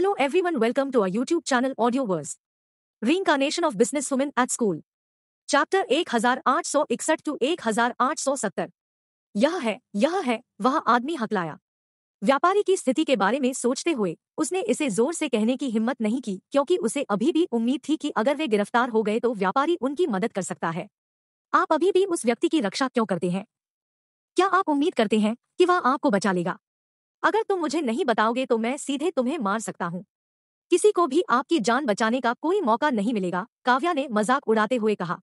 Hello everyone welcome to our YouTube channel Audio Verse. Reincarnation of Businesswomen at School. Chapter 1861 to 1870 यह है यह है वह आदमी हकलाया व्यापारी की स्थिति के बारे में सोचते हुए उसने इसे जोर से कहने की हिम्मत नहीं की क्योंकि उसे अभी भी उम्मीद थी कि अगर वे गिरफ्तार हो गए तो व्यापारी उनकी मदद कर सकता है आप अभी भी उस व्यक्ति की रक्षा क्यों करते हैं क्या आप उम्मीद करते हैं कि वह आपको बचा लेगा अगर तुम मुझे नहीं बताओगे तो मैं सीधे तुम्हें मार सकता हूँ किसी को भी आपकी जान बचाने का कोई मौका नहीं मिलेगा काव्या ने मजाक उड़ाते हुए कहा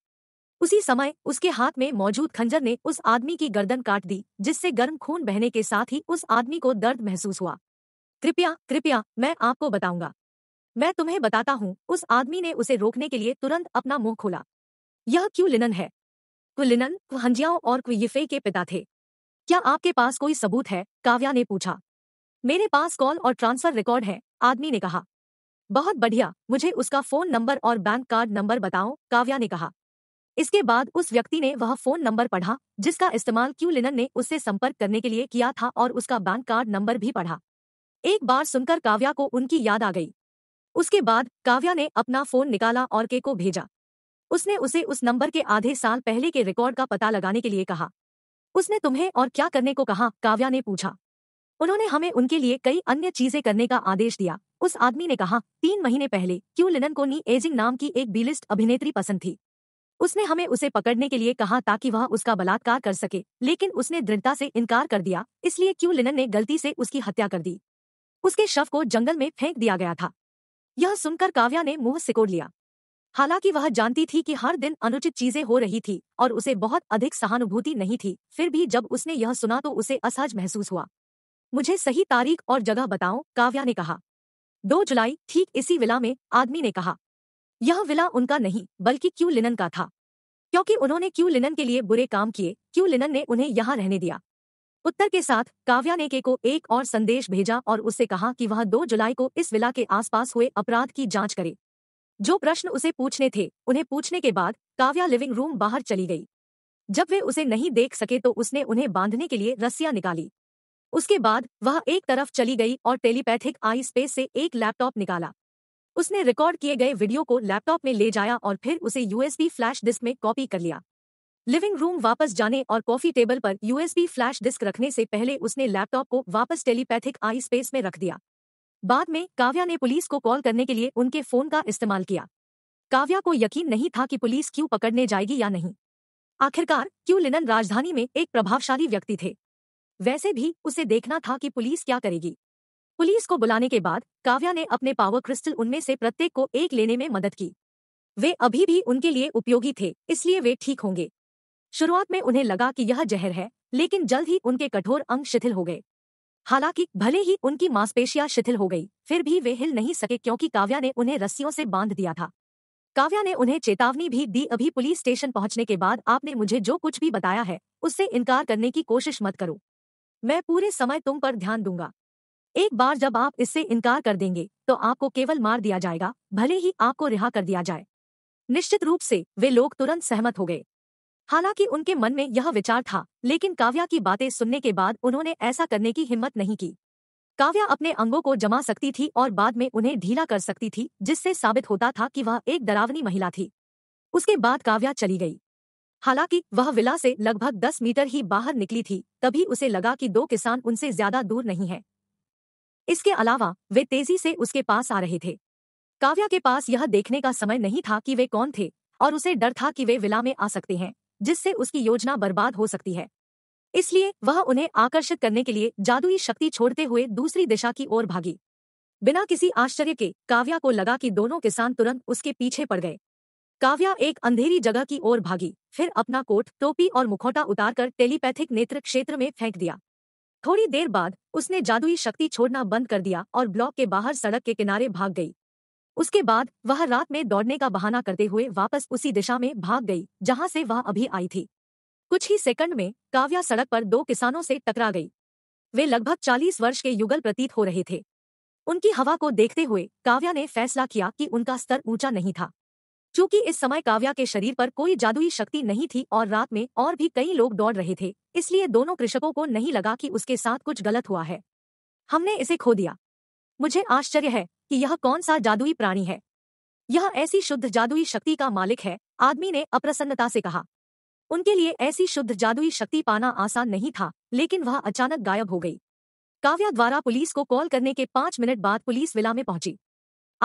उसी समय उसके हाथ में मौजूद खंजर ने उस आदमी की गर्दन काट दी जिससे गर्म खून बहने के साथ ही उस आदमी को दर्द महसूस हुआ कृपया कृपया मैं आपको बताऊंगा मैं तुम्हें बताता हूँ उस आदमी ने उसे रोकने के लिए तुरंत अपना मुंह खोला यह क्यों लिनन है क्विलिनन क्वहंजियाओं और क्वियफे के पिता थे क्या आपके पास कोई सबूत है काव्या ने पूछा मेरे पास कॉल और ट्रांसफर रिकॉर्ड है आदमी ने कहा बहुत बढ़िया मुझे उसका फोन नंबर और बैंक कार्ड नंबर बताओ काव्या ने कहा इसके बाद उस व्यक्ति ने वह फोन नंबर पढ़ा जिसका इस्तेमाल क्यू लिनन ने उससे संपर्क करने के लिए किया था और उसका बैंक कार्ड नंबर भी पढ़ा एक बार सुनकर काव्या को उनकी याद आ गई उसके बाद काव्या ने अपना फोन निकाला और के को भेजा उसने उसे उस नंबर के आधे साल पहले के रिकॉर्ड का पता लगाने के लिए कहा उसने तुम्हें और क्या करने को कहा काव्या ने पूछा उन्होंने हमें उनके लिए कई अन्य चीजें करने का आदेश दिया उस आदमी ने कहा तीन महीने पहले क्यू लिनन को नी एजिंग नाम की एक बीलिस्ट अभिनेत्री पसंद थी उसने हमें उसे पकड़ने के लिए कहा ताकि वह उसका बलात्कार कर सके लेकिन उसने दृढ़ता से इनकार कर दिया इसलिए क्यू लिनन ने गलती से उसकी हत्या कर दी उसके शव को जंगल में फेंक दिया गया था यह सुनकर काव्या ने मुंह सिकोड़ लिया हालांकि वह जानती थी कि हर दिन अनुचित चीजें हो रही थी और उसे बहुत अधिक सहानुभूति नहीं थी फिर भी जब उसने यह सुना तो उसे असहज महसूस हुआ मुझे सही तारीख और जगह बताओ काव्या ने कहा दो जुलाई ठीक इसी विला में आदमी ने कहा यह विला उनका नहीं बल्कि क्यू लिनन का था क्योंकि उन्होंने क्यू लिनन के लिए बुरे काम किए क्यू लिनन ने उन्हें यहां रहने दिया उत्तर के साथ काव्या ने के को एक और संदेश भेजा और उससे कहा कि वह दो जुलाई को इस विला के आसपास हुए अपराध की जांच करे जो प्रश्न उसे पूछने थे उन्हें पूछने के बाद काव्या लिविंग रूम बाहर चली गई जब वे उसे नहीं देख सके तो उसने उन्हें बांधने के लिए रस्सियां निकाली उसके बाद वह एक तरफ चली गई और टेलीपैथिक आई स्पेस से एक लैपटॉप निकाला उसने रिकॉर्ड किए गए वीडियो को लैपटॉप में ले जाया और फिर उसे यूएसबी फ्लैश डिस्क में कॉपी कर लिया लिविंग रूम वापस जाने और कॉफी टेबल पर यूएसबी फ्लैश डिस्क रखने से पहले उसने लैपटॉप को वापस टेलीपैथिक आई स्पेस में रख दिया बाद में काव्या ने पुलिस को कॉल करने के लिए उनके फोन का इस्तेमाल किया काव्या को यकीन नहीं था कि पुलिस क्यों पकड़ने जाएगी या नहीं आखिरकार क्यों लिनन राजधानी में एक प्रभावशाली व्यक्ति थे वैसे भी उसे देखना था कि पुलिस क्या करेगी पुलिस को बुलाने के बाद काव्या ने अपने पावर क्रिस्टल उनमें से प्रत्येक को एक लेने में मदद की वे अभी भी उनके लिए उपयोगी थे इसलिए वे ठीक होंगे शुरुआत में उन्हें लगा कि यह जहर है लेकिन जल्द ही उनके कठोर अंग शिथिल हो गए हालांकि भले ही उनकी मांसपेशियां शिथिल हो गई फिर भी वे हिल नहीं सके क्योंकि काव्या ने उन्हें रस्सियों से बांध दिया था काव्या ने उन्हें चेतावनी भी दी अभी पुलिस स्टेशन पहुंचने के बाद आपने मुझे जो कुछ भी बताया है उससे इनकार करने की कोशिश मत करो मैं पूरे समय तुम पर ध्यान दूंगा एक बार जब आप इससे इनकार कर देंगे तो आपको केवल मार दिया जाएगा भले ही आपको रिहा कर दिया जाए निश्चित रूप से वे लोग तुरंत सहमत हो गए हालांकि उनके मन में यह विचार था लेकिन काव्या की बातें सुनने के बाद उन्होंने ऐसा करने की हिम्मत नहीं की काव्या अपने अंगों को जमा सकती थी और बाद में उन्हें ढीला कर सकती थी जिससे साबित होता था कि वह एक डरावनी महिला थी उसके बाद काव्या चली गई हालांकि वह विला से लगभग दस मीटर ही बाहर निकली थी तभी उसे लगा कि दो किसान उनसे ज्यादा दूर नहीं है इसके अलावा वे तेजी से उसके पास आ रहे थे काव्या के पास यह देखने का समय नहीं था कि वे कौन थे और उसे डर था कि वे विला में आ सकते हैं जिससे उसकी योजना बर्बाद हो सकती है इसलिए वह उन्हें आकर्षित करने के लिए जादुई शक्ति छोड़ते हुए दूसरी दिशा की ओर भागी बिना किसी आश्चर्य के काव्या को लगा कि दोनों किसान तुरंत उसके पीछे पड़ गए काव्या एक अंधेरी जगह की ओर भागी फिर अपना कोट टोपी और मुखौटा उतारकर टेलीपैथिक नेत्र क्षेत्र में फेंक दिया थोड़ी देर बाद उसने जादुई शक्ति छोड़ना बंद कर दिया और ब्लॉक के बाहर सड़क के किनारे भाग गई उसके बाद वह रात में दौड़ने का बहाना करते हुए वापस उसी दिशा में भाग गई जहां से वह अभी आई थी कुछ ही सेकंड में काव्या सड़क पर दो किसानों से टकरा गई वे लगभग चालीस वर्ष के युगल प्रतीत हो रहे थे उनकी हवा को देखते हुए काव्या ने फैसला किया कि उनका स्तर ऊंचा नहीं था चूंकि इस समय काव्या के शरीर पर कोई जादुई शक्ति नहीं थी और रात में और भी कई लोग दौड़ रहे थे इसलिए दोनों कृषकों को नहीं लगा कि उसके साथ कुछ गलत हुआ है हमने इसे खो दिया मुझे आश्चर्य है कि यह कौन सा जादुई प्राणी है यह ऐसी शुद्ध जादुई शक्ति का मालिक है आदमी ने अप्रसन्नता से कहा उनके लिए ऐसी शुद्ध जादुई शक्ति पाना आसान नहीं था लेकिन वह अचानक गायब हो गई काव्या द्वारा पुलिस को कॉल करने के पांच मिनट बाद पुलिस विला में पहुंची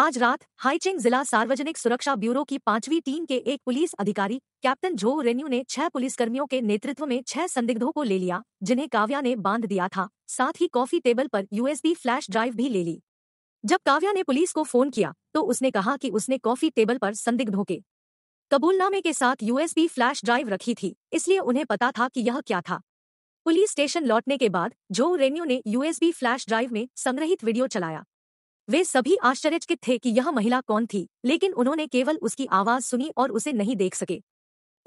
आज रात हाईचिंग जिला सार्वजनिक सुरक्षा ब्यूरो की पांचवी टीम के एक पुलिस अधिकारी कैप्टन जो रेन्यू ने छह पुलिसकर्मियों के नेतृत्व में छह संदिग्धों को ले लिया जिन्हें काव्या ने बांध दिया था साथ ही कॉफी टेबल पर यूएसबी फ्लैश ड्राइव भी ले ली जब काव्या ने पुलिस को फोन किया तो उसने कहा कि उसने कॉफी टेबल पर संदिग्धों के कबूलनामे के साथ यूएसबी फ्लैश ड्राइव रखी थी इसलिए उन्हें पता था कि यह क्या था पुलिस स्टेशन लौटने के बाद जो रेन्यू ने यूएसबी फ्लैश ड्राइव में संग्रहित वीडियो चलाया वे सभी आश्चर्यचकित थे कि यह महिला कौन थी लेकिन उन्होंने केवल उसकी आवाज सुनी और उसे नहीं देख सके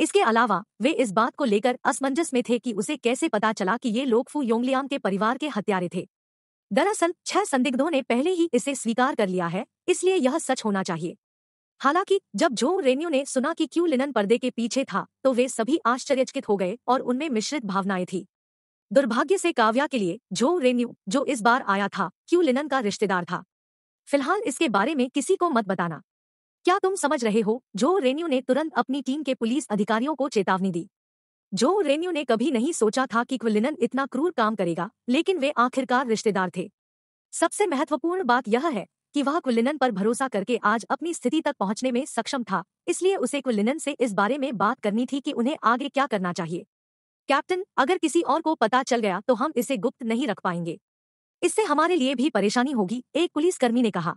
इसके अलावा वे इस बात को लेकर असमंजस में थे कि उसे कैसे पता चला कि ये लोग फू योंगलियाम के परिवार के हत्यारे थे दरअसल छह संदिग्धों ने पहले ही इसे स्वीकार कर लिया है इसलिए यह सच होना चाहिए हालांकि जब जो रेन्यू ने सुना कि क्यू लिनन पर्दे के पीछे था तो वे सभी आश्चर्यचकित हो गए और उनमें मिश्रित भावनाएं थी दुर्भाग्य से काव्या के लिए जो रेन्यू जो इस बार आया था क्यू लिनन का रिश्तेदार था फिलहाल इसके बारे में किसी को मत बताना क्या तुम समझ रहे हो जो रेन्यू ने तुरंत अपनी टीम के पुलिस अधिकारियों को चेतावनी दी जो रेन्यू ने कभी नहीं सोचा था कि क्विलिनन इतना क्रूर काम करेगा लेकिन वे आखिरकार रिश्तेदार थे सबसे महत्वपूर्ण बात यह है कि वह क्विलिनन पर भरोसा करके आज अपनी स्थिति तक पहुंचने में सक्षम था इसलिए उसे क्विलिनन से इस बारे में बात करनी थी कि उन्हें आगे क्या करना चाहिए कैप्टन अगर किसी और को पता चल गया तो हम इसे गुप्त नहीं रख पाएंगे इससे हमारे लिए भी परेशानी होगी एक पुलिसकर्मी ने कहा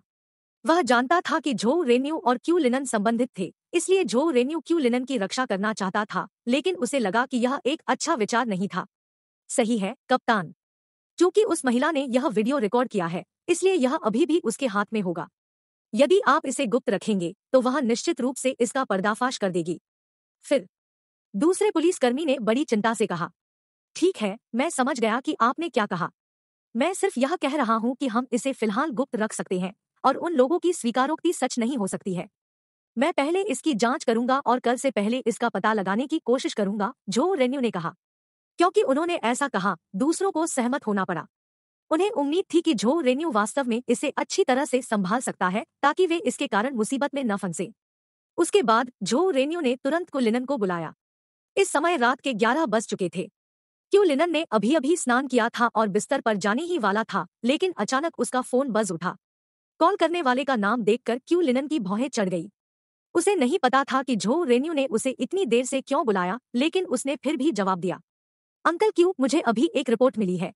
वह जानता था कि झो रेन्यू और क्यू लिनन संबंधित थे इसलिए झो रेन्यू क्यू लिनन की रक्षा करना चाहता था लेकिन उसे लगा कि यह एक अच्छा विचार नहीं था सही है कप्तान क्योंकि उस महिला ने यह वीडियो रिकॉर्ड किया है इसलिए यह अभी भी उसके हाथ में होगा यदि आप इसे गुप्त रखेंगे तो वह निश्चित रूप से इसका पर्दाफाश कर देगी फिर दूसरे पुलिसकर्मी ने बड़ी चिंता से कहा ठीक है मैं समझ गया कि आपने क्या कहा मैं सिर्फ यह कह रहा हूँ कि हम इसे फिलहाल गुप्त रख सकते हैं और उन लोगों की स्वीकारोक्ति सच नहीं हो सकती है मैं पहले इसकी जांच करूंगा और कल से पहले इसका पता लगाने की कोशिश करूंगा जो रेन्यू ने कहा क्योंकि उन्होंने ऐसा कहा दूसरों को सहमत होना पड़ा उन्हें उम्मीद थी कि झो रेन्यू वास्तव में इसे अच्छी तरह से संभाल सकता है ताकि वे इसके कारण मुसीबत में न फंसे उसके बाद झो रेन्यू ने तुरंत कुलिनन को बुलाया इस समय रात के ग्यारह बज चुके थे क्यों लिनन ने अभी अभी स्नान किया था और बिस्तर पर जाने ही वाला था लेकिन अचानक उसका फोन बज उठा कॉल करने वाले का नाम देखकर क्यों लिनन की भौहें चढ़ गई उसे नहीं पता था कि झो रेन्यू ने उसे इतनी देर से क्यों बुलाया लेकिन उसने फिर भी जवाब दिया अंकल क्यों मुझे अभी एक रिपोर्ट मिली है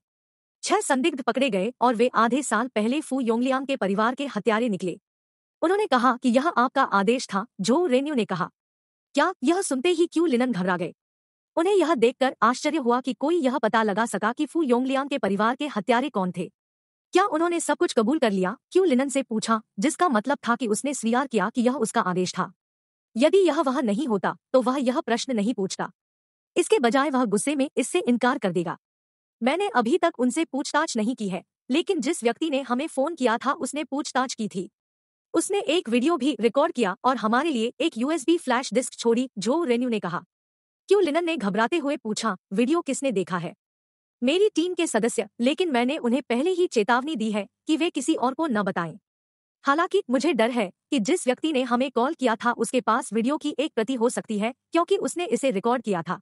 छह संदिग्ध पकड़े गए और वे आधे साल पहले फू योंगलियांग के परिवार के हत्यारे निकले उन्होंने कहा कि यह आपका आदेश था जो रेन्यू ने कहा क्या यह सुनते ही क्यों लिनन घबरा गए उन्हें यह देखकर आश्चर्य हुआ कि कोई यह पता लगा सका कि फू योंगलियांग के परिवार के हत्यारे कौन थे क्या उन्होंने सब कुछ कबूल कर लिया क्यों लिनन से पूछा जिसका मतलब था कि उसने स्वीकार किया कि यह उसका आदेश था यदि यह वह नहीं होता तो वह यह प्रश्न नहीं पूछता इसके बजाय वह गुस्से में इससे इनकार कर देगा मैंने अभी तक उनसे पूछताछ नहीं की है लेकिन जिस व्यक्ति ने हमें फोन किया था उसने पूछताछ की थी उसने एक वीडियो भी रिकॉर्ड किया और हमारे लिए एक यूएसबी फ्लैश डिस्क छोड़ी जो रेन्यू ने कहा क्यों लिनन ने घबराते हुए पूछा वीडियो किसने देखा है मेरी टीम के सदस्य लेकिन मैंने उन्हें पहले ही चेतावनी दी है कि वे किसी और को न बताएं हालांकि मुझे डर है कि जिस व्यक्ति ने हमें कॉल किया था उसके पास वीडियो की एक प्रति हो सकती है क्योंकि उसने इसे रिकॉर्ड किया था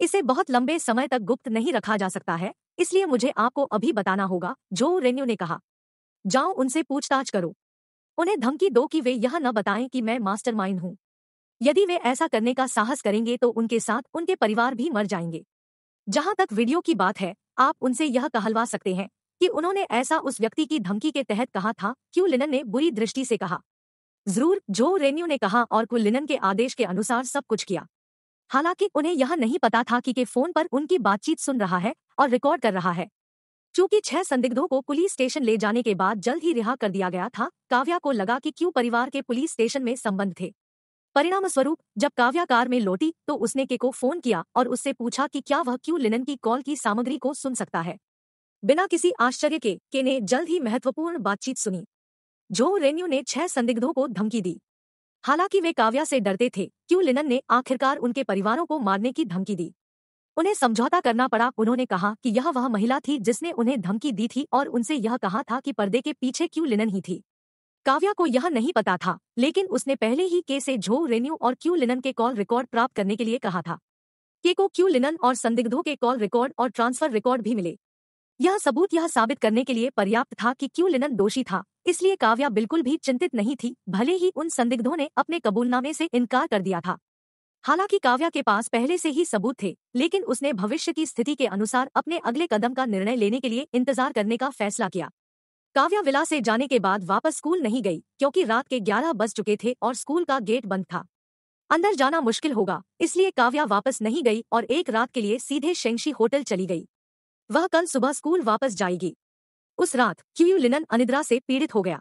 इसे बहुत लंबे समय तक गुप्त नहीं रखा जा सकता है इसलिए मुझे आपको अभी बताना होगा जो रेन्यू ने कहा जाओ उनसे पूछताछ करो उन्हें धमकी दो कि वे यह न बताएं कि मैं मास्टरमाइंड हूं यदि वे ऐसा करने का साहस करेंगे तो उनके साथ उनके परिवार भी मर जाएंगे जहां तक वीडियो की बात है आप उनसे यह कहलवा सकते हैं कि उन्होंने ऐसा उस व्यक्ति की धमकी के तहत कहा था क्यों लिनन ने बुरी दृष्टि से कहा जरूर जो रेन्यू ने कहा और कुल लिनन के आदेश के अनुसार सब कुछ किया हालांकि उन्हें यह नहीं पता था कि के फोन पर उनकी बातचीत सुन रहा है और रिकॉर्ड कर रहा है चूंकि छह संदिग्धों को पुलिस स्टेशन ले जाने के बाद जल्द ही रिहा कर दिया गया था काव्या को लगा कि क्यों परिवार के पुलिस स्टेशन में संबंध थे परिणाम स्वरूप जब काव्या कार में लौटी तो उसने के को फोन किया और उससे पूछा कि क्या वह क्यों लिनन की कॉल की सामग्री को सुन सकता है बिना किसी आश्चर्य के के ने जल्द ही महत्वपूर्ण बातचीत सुनी जो रेन्यू ने छह संदिग्धों को धमकी दी हालांकि वे काव्या से डरते थे क्यों लिनन ने आखिरकार उनके परिवारों को मारने की धमकी दी उन्हें समझौता करना पड़ा उन्होंने कहा कि यह वह महिला थी जिसने उन्हें धमकी दी थी और उनसे यह कहा था कि पर्दे के पीछे क्यों लिनन ही थी काव्या को यह नहीं पता था लेकिन उसने पहले ही के से झो रेन्यू और क्यू लिनन के कॉल रिकॉर्ड प्राप्त करने के लिए कहा था के को क्यू लिनन और संदिग्धों के कॉल रिकॉर्ड और ट्रांसफर रिकॉर्ड भी मिले यह सबूत यह साबित करने के लिए पर्याप्त था कि क्यू लिनन दोषी था इसलिए काव्या बिल्कुल भी चिंतित नहीं थी भले ही उन संदिग्धों ने अपने कबूलनामे से इनकार कर दिया था हालांकि काव्या के पास पहले से ही सबूत थे लेकिन उसने भविष्य की स्थिति के अनुसार अपने अगले कदम का निर्णय लेने के लिए इंतजार करने का फैसला किया काव्या विला से जाने के बाद वापस स्कूल नहीं गई क्योंकि रात के 11 बज चुके थे और स्कूल का गेट बंद था अंदर जाना मुश्किल होगा इसलिए काव्या वापस नहीं गई और एक रात के लिए सीधे शेंगशी होटल चली गई वह कल सुबह स्कूल वापस जाएगी उस रात क्यू लिनन अनिद्रा से पीड़ित हो गया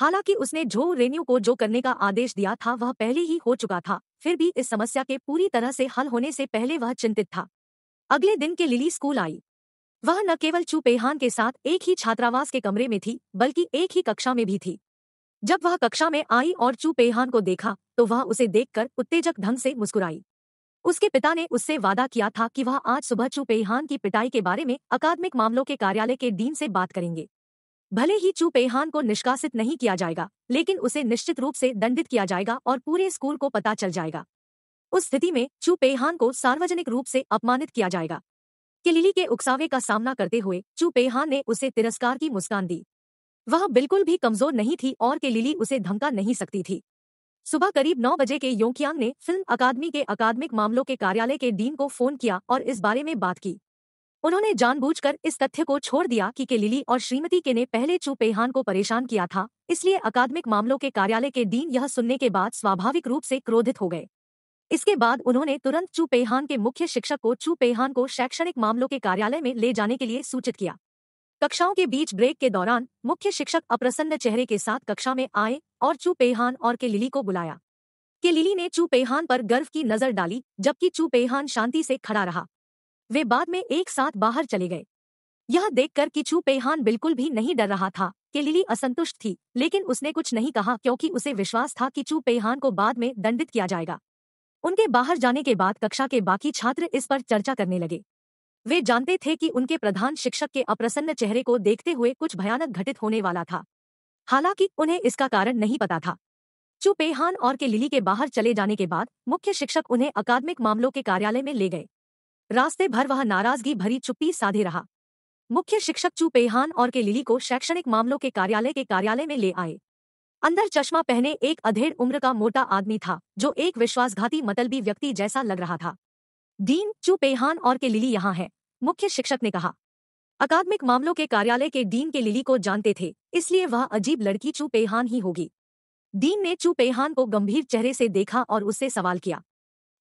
हालांकि उसने जो रेन्यू को जो करने का आदेश दिया था वह पहले ही हो चुका था फिर भी इस समस्या के पूरी तरह से हल होने से पहले वह चिंतित था अगले दिन के लिली स्कूल आई वह न केवल चू पेहान के साथ एक ही छात्रावास के कमरे में थी बल्कि एक ही कक्षा में भी थी जब वह कक्षा में आई और चू पेहान को देखा तो वह उसे देखकर उत्तेजक ढंग से मुस्कुराई उसके पिता ने उससे वादा किया था कि वह आज सुबह चू पेहान की पिटाई के बारे में अकादमिक मामलों के कार्यालय के डीन से बात करेंगे भले ही चू पेहान को निष्कासित नहीं किया जाएगा लेकिन उसे निश्चित रूप से दंडित किया जाएगा और पूरे स्कूल को पता चल जाएगा उस स्थिति में चू पेहान को सार्वजनिक रूप से अपमानित किया जाएगा कि लिली के उकसावे का सामना करते हुए चू पेहान ने उसे तिरस्कार की मुस्कान दी वह बिल्कुल भी कमजोर नहीं थी और के लिली उसे धमका नहीं सकती थी सुबह करीब नौ बजे के योंगकियांग ने फिल्म अकादमी के अकादमिक मामलों के कार्यालय के डीन को फोन किया और इस बारे में बात की उन्होंने जानबूझकर इस तथ्य को छोड़ दिया कि के लिली और श्रीमती के ने पहले चू पेहान को परेशान किया था इसलिए अकादमिक मामलों के कार्यालय के डीन यह सुनने के बाद स्वाभाविक रूप से क्रोधित हो गए इसके बाद उन्होंने तुरंत चू पेहान के मुख्य शिक्षक को चू पेहान को शैक्षणिक मामलों के कार्यालय में ले जाने के लिए सूचित किया कक्षाओं के बीच ब्रेक के दौरान मुख्य शिक्षक अप्रसन्न चेहरे के साथ कक्षा में आए और चू पेहान और के लिली को बुलाया के लिली ने चू पेहान पर गर्व की नजर डाली जबकि चू पेहान शांति से खड़ा रहा वे बाद में एक साथ बाहर चले गए यह देखकर कि चू पेहान बिल्कुल भी नहीं डर रहा था के लिली असंतुष्ट थी लेकिन उसने कुछ नहीं कहा क्योंकि उसे विश्वास था कि चू पेहान को बाद में दंडित किया जाएगा उनके बाहर जाने के बाद कक्षा के बाकी छात्र इस पर चर्चा करने लगे वे जानते थे कि उनके प्रधान शिक्षक के अप्रसन्न चेहरे को देखते हुए कुछ भयानक घटित होने वाला था हालांकि उन्हें इसका कारण नहीं पता था चुपेहान और के लिली के बाहर चले जाने के बाद मुख्य शिक्षक उन्हें अकादमिक मामलों के कार्यालय में ले गए रास्ते भर वह नाराजगी भरी चुप्पी साधे रहा मुख्य शिक्षक चुपेहान और के लिली को शैक्षणिक मामलों के कार्यालय के कार्यालय में ले आए अंदर चश्मा पहने एक अधेड़ उम्र का मोटा आदमी था जो एक विश्वासघाती मतलबी व्यक्ति जैसा लग रहा था डीन चू पेहान और के लिली यहाँ है मुख्य शिक्षक ने कहा अकादमिक मामलों के कार्यालय के डीन के लिली को जानते थे इसलिए वह अजीब लड़की चू पेहान ही होगी डीन ने चू पेहान को गंभीर चेहरे से देखा और उससे सवाल किया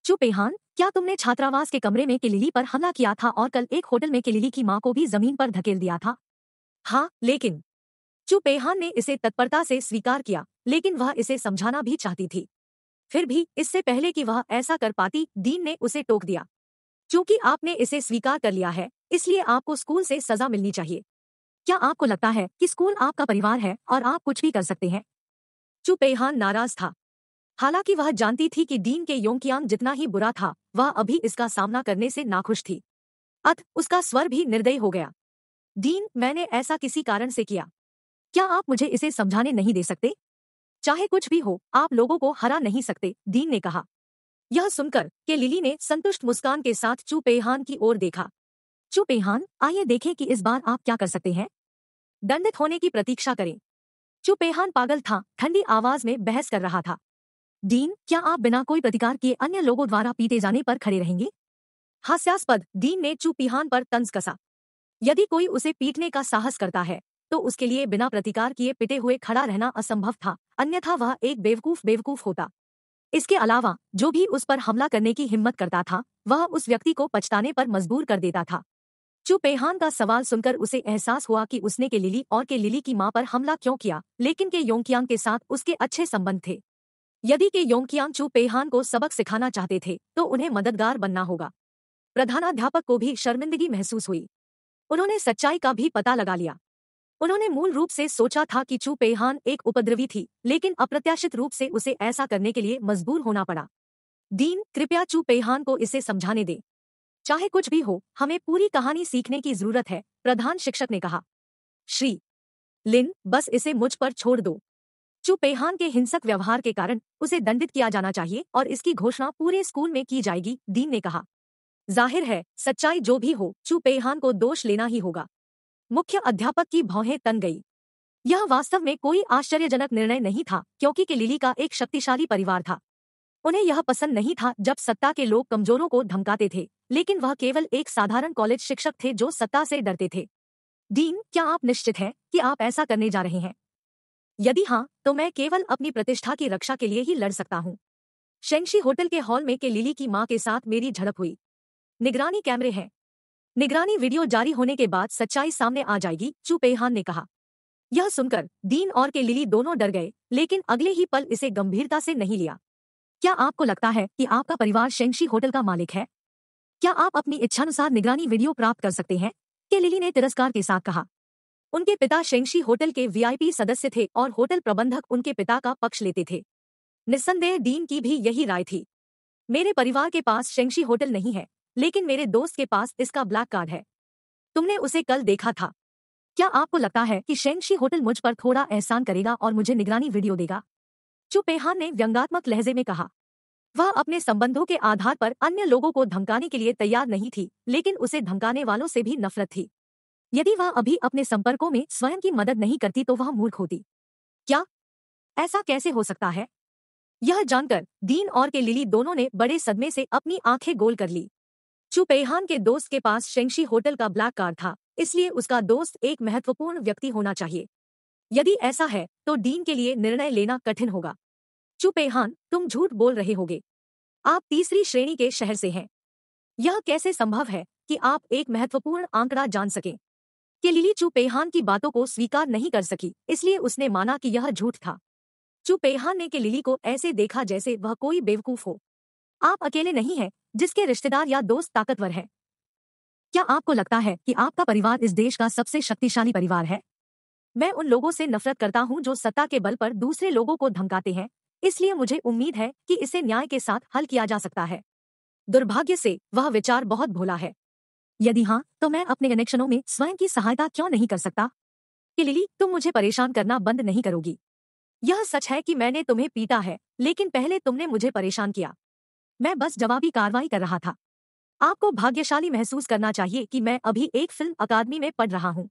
चू पेहान क्या तुमने छात्रावास के कमरे में किलिली पर हमला किया था और कल एक होटल में किलिली की माँ को भी जमीन पर धकेल दिया था हाँ लेकिन चुपेहान ने इसे तत्परता से स्वीकार किया लेकिन वह इसे समझाना भी चाहती थी फिर भी इससे पहले कि वह ऐसा कर पाती दीन ने उसे टोक दिया चूंकि आपने इसे स्वीकार कर लिया है इसलिए आपको स्कूल से सजा मिलनी चाहिए क्या आपको लगता है कि स्कूल आपका परिवार है और आप कुछ भी कर सकते हैं चुपेहान नाराज था हालांकि वह जानती थी कि डीन के योंगकियांग जितना ही बुरा था वह अभी इसका सामना करने से नाखुश थी अत उसका स्वर भी निर्दयी हो गया डीन मैंने ऐसा किसी कारण से किया क्या आप मुझे इसे समझाने नहीं दे सकते चाहे कुछ भी हो आप लोगों को हरा नहीं सकते दीन ने कहा यह सुनकर के लिली ने संतुष्ट मुस्कान के साथ चू पेहान की ओर देखा चू पेहान आइए देखें कि इस बार आप क्या कर सकते हैं दंडित होने की प्रतीक्षा करें चू पेहान पागल था ठंडी आवाज में बहस कर रहा था डीन क्या आप बिना कोई प्रतिकार किए अन्य लोगों द्वारा पीते जाने पर खड़े रहेंगे हास्यास्पद डीन ने चू पिहान पर तंज कसा यदि कोई उसे पीटने का साहस करता है तो उसके लिए बिना प्रतिकार किए पिटे हुए खड़ा रहना असंभव था अन्यथा वह एक बेवकूफ बेवकूफ होता इसके अलावा जो भी उस पर हमला करने की हिम्मत करता था वह उस व्यक्ति को पछताने पर मजबूर कर देता था चुपेहान का सवाल सुनकर उसे एहसास हुआ कि उसने के लिली और के लिली की मां पर हमला क्यों किया लेकिन के योंगकियांग के साथ उसके अच्छे संबंध थे यदि के योंगकियांग चुपेहान को सबक सिखाना चाहते थे तो उन्हें मददगार बनना होगा प्रधानाध्यापक को भी शर्मिंदगी महसूस हुई उन्होंने सच्चाई का भी पता लगा लिया उन्होंने मूल रूप से सोचा था कि चू पेहान एक उपद्रवी थी लेकिन अप्रत्याशित रूप से उसे ऐसा करने के लिए मजबूर होना पड़ा डीन कृपया चू पेहान को इसे समझाने दे चाहे कुछ भी हो हमें पूरी कहानी सीखने की जरूरत है प्रधान शिक्षक ने कहा श्री लिन बस इसे मुझ पर छोड़ दो चू पेहान के हिंसक व्यवहार के कारण उसे दंडित किया जाना चाहिए और इसकी घोषणा पूरे स्कूल में की जाएगी डीन ने कहा जाहिर है सच्चाई जो भी हो चू पेहान को दोष लेना ही होगा मुख्य अध्यापक की भौहें तन गई यह वास्तव में कोई आश्चर्यजनक निर्णय नहीं था क्योंकि के लिली का एक शक्तिशाली परिवार था उन्हें यह पसंद नहीं था जब सत्ता के लोग कमजोरों को धमकाते थे लेकिन वह केवल एक साधारण कॉलेज शिक्षक थे जो सत्ता से डरते थे डीन क्या आप निश्चित हैं कि आप ऐसा करने जा रहे हैं यदि हाँ तो मैं केवल अपनी प्रतिष्ठा की रक्षा के लिए ही लड़ सकता हूँ शेंशी होटल के हॉल में के लिली की माँ के साथ मेरी झड़प हुई निगरानी कैमरे हैं निगरानी वीडियो जारी होने के बाद सच्चाई सामने आ जाएगी चूपेहान ने कहा यह सुनकर दीन और के लिली दोनों डर गए लेकिन अगले ही पल इसे गंभीरता से नहीं लिया क्या आपको लगता है कि आपका परिवार शेंगशी होटल का मालिक है क्या आप अपनी इच्छानुसार निगरानी वीडियो प्राप्त कर सकते हैं के लिली ने तिरस्कार के साथ कहा उनके पिता शेंगशी होटल के वीआईपी सदस्य थे और होटल प्रबंधक उनके पिता का पक्ष लेते थे निस्संदेह दीन की भी यही राय थी मेरे परिवार के पास शेंगशी होटल नहीं है लेकिन मेरे दोस्त के पास इसका ब्लैक कार्ड है तुमने उसे कल देखा था क्या आपको लगता है कि शेंगशी होटल मुझ पर थोड़ा एहसान करेगा और मुझे निगरानी वीडियो देगा चुपेहान ने व्यंगात्मक लहजे में कहा वह अपने संबंधों के आधार पर अन्य लोगों को धमकाने के लिए तैयार नहीं थी लेकिन उसे धमकाने वालों से भी नफरत थी यदि वह अभी अपने संपर्कों में स्वयं की मदद नहीं करती तो वह मूर्ख होती क्या ऐसा कैसे हो सकता है यह जानकर दीन और के लिली दोनों ने बड़े सदमे से अपनी आंखें गोल कर ली चू पेहान के दोस्त के पास शेंगशी होटल का ब्लैक कार्ड था इसलिए उसका दोस्त एक महत्वपूर्ण व्यक्ति होना चाहिए यदि ऐसा है तो डीन के लिए निर्णय लेना कठिन होगा चू पेहान तुम झूठ बोल रहे होगे आप तीसरी श्रेणी के शहर से हैं यह कैसे संभव है कि आप एक महत्वपूर्ण आंकड़ा जान सकें कि लिली चू पेहान की बातों को स्वीकार नहीं कर सकी इसलिए उसने माना कि यह झूठ था चू पेहान ने के लिली को ऐसे देखा जैसे वह कोई बेवकूफ हो आप अकेले नहीं हैं जिसके रिश्तेदार या दोस्त ताकतवर हैं क्या आपको लगता है कि आपका परिवार इस देश का सबसे शक्तिशाली परिवार है मैं उन लोगों से नफरत करता हूं जो सत्ता के बल पर दूसरे लोगों को धमकाते हैं इसलिए मुझे उम्मीद है कि इसे न्याय के साथ हल किया जा सकता है दुर्भाग्य से वह विचार बहुत भोला है यदि हाँ तो मैं अपने कनेक्शनों में स्वयं की सहायता क्यों नहीं कर सकता कि लिली तुम मुझे परेशान करना बंद नहीं करोगी यह सच है कि मैंने तुम्हें पीटा है लेकिन पहले तुमने मुझे परेशान किया मैं बस जवाबी कार्रवाई कर रहा था आपको भाग्यशाली महसूस करना चाहिए कि मैं अभी एक फिल्म अकादमी में पढ़ रहा हूँ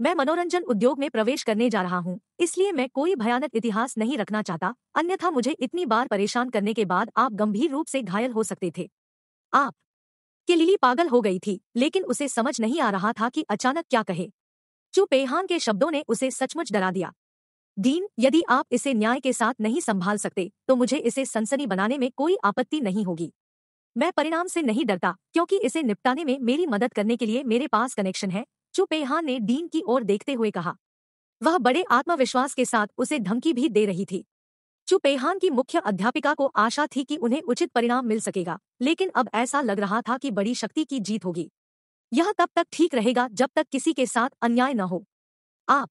मैं मनोरंजन उद्योग में प्रवेश करने जा रहा हूँ इसलिए मैं कोई भयानक इतिहास नहीं रखना चाहता अन्यथा मुझे इतनी बार परेशान करने के बाद आप गंभीर रूप से घायल हो सकते थे आप के लिली पागल हो गई थी लेकिन उसे समझ नहीं आ रहा था कि अचानक क्या कहे चू पेहान के शब्दों ने उसे सचमुच डरा दिया डीन यदि आप इसे न्याय के साथ नहीं संभाल सकते तो मुझे इसे सनसनी बनाने में कोई आपत्ति नहीं होगी मैं परिणाम से नहीं डरता क्योंकि इसे निपटाने में मेरी मदद करने के लिए मेरे पास कनेक्शन है चुपेहान ने डीन की ओर देखते हुए कहा वह बड़े आत्मविश्वास के साथ उसे धमकी भी दे रही थी चुपेहान की मुख्य अध्यापिका को आशा थी कि उन्हें उचित परिणाम मिल सकेगा लेकिन अब ऐसा लग रहा था कि बड़ी शक्ति की जीत होगी यह तब तक ठीक रहेगा जब तक किसी के साथ अन्याय न हो आप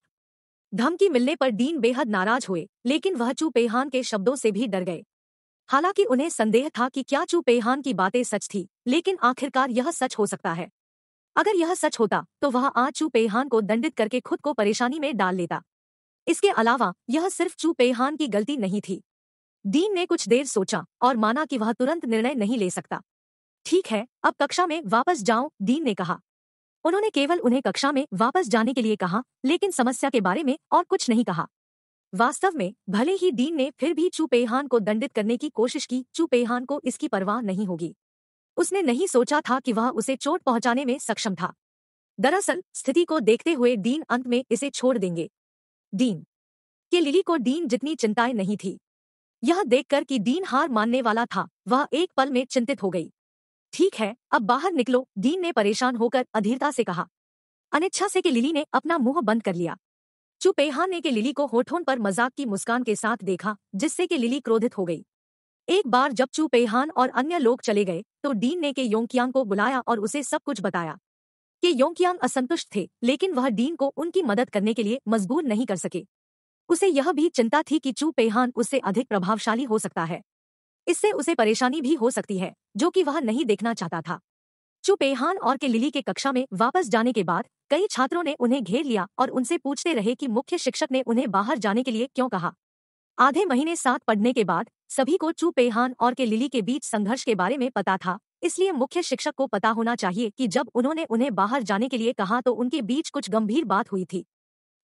धमकी मिलने पर डीन बेहद नाराज हुए लेकिन वह चू पेहान के शब्दों से भी डर गए हालांकि उन्हें संदेह था कि क्या चू पेहान की बातें सच थी लेकिन आखिरकार यह सच हो सकता है अगर यह सच होता तो वह आज चू पेहान को दंडित करके खुद को परेशानी में डाल लेता इसके अलावा यह सिर्फ चू पेहान की गलती नहीं थी डीन ने कुछ देर सोचा और माना कि वह तुरंत निर्णय नहीं ले सकता ठीक है अब कक्षा में वापस जाऊं डीन ने कहा उन्होंने केवल उन्हें कक्षा में वापस जाने के लिए कहा लेकिन समस्या के बारे में और कुछ नहीं कहा वास्तव में भले ही डीन ने फिर भी चूपेहान को दंडित करने की कोशिश की चूपेहान को इसकी परवाह नहीं होगी उसने नहीं सोचा था कि वह उसे चोट पहुंचाने में सक्षम था दरअसल स्थिति को देखते हुए डीन अंत में इसे छोड़ देंगे डीन के लिली को डीन जितनी चिंताएं नहीं थी यह देखकर कि डीन हार मानने वाला था वह एक पल में चिंतित हो गई ठीक है अब बाहर निकलो डीन ने परेशान होकर अधीरता से कहा अनिच्छा से कि लिली ने अपना मुंह बंद कर लिया चुपेहान ने के लिली को होठों पर मजाक की मुस्कान के साथ देखा जिससे कि लिली क्रोधित हो गई एक बार जब चू पेहान और अन्य लोग चले गए तो डीन ने के योंकियांग को बुलाया और उसे सब कुछ बताया कि योंकियांग असंतुष्ट थे लेकिन वह डीन को उनकी मदद करने के लिए मजबूर नहीं कर सके उसे यह भी चिंता थी कि चू पेहान उससे अधिक प्रभावशाली हो सकता है इससे उसे परेशानी भी हो सकती है जो कि वह नहीं देखना चाहता था चुपेहान और के लिली के कक्षा में वापस जाने के बाद कई छात्रों ने उन्हें घेर लिया और उनसे पूछते रहे कि मुख्य शिक्षक ने उन्हें बाहर जाने के लिए क्यों कहा आधे महीने साथ पढ़ने के बाद सभी को चुपेहान और के लिली के बीच संघर्ष के बारे में पता था इसलिए मुख्य शिक्षक को पता होना चाहिए कि जब उन्होंने उन्हें बाहर जाने के लिए कहा तो उनके बीच कुछ गंभीर बात हुई थी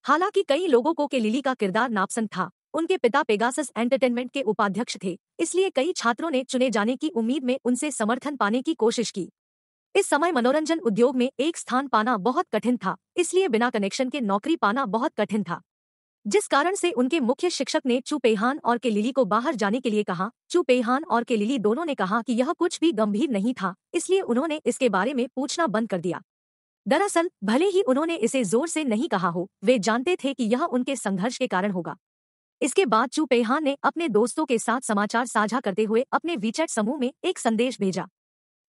हालांकि कई लोगों को के लिली का किरदार नापसंद था उनके पिता पेगासस एंटरटेनमेंट के उपाध्यक्ष थे इसलिए कई छात्रों ने चुने जाने की उम्मीद में उनसे समर्थन पाने की कोशिश की इस समय मनोरंजन उद्योग में एक स्थान पाना बहुत कठिन था इसलिए बिना कनेक्शन के नौकरी पाना बहुत कठिन था जिस कारण से उनके मुख्य शिक्षक ने चू पेहान और के लिली को बाहर जाने के लिए कहा चू पेहान और के लिली दोनों ने कहा कि यह कुछ भी गंभीर नहीं था इसलिए उन्होंने इसके बारे में पूछना बंद कर दिया दरअसल भले ही उन्होंने इसे जोर से नहीं कहा हो वे जानते थे कि यह उनके संघर्ष के कारण होगा इसके बाद चू पेहान ने अपने दोस्तों के साथ समाचार साझा करते हुए अपने वीचैट समूह में एक संदेश भेजा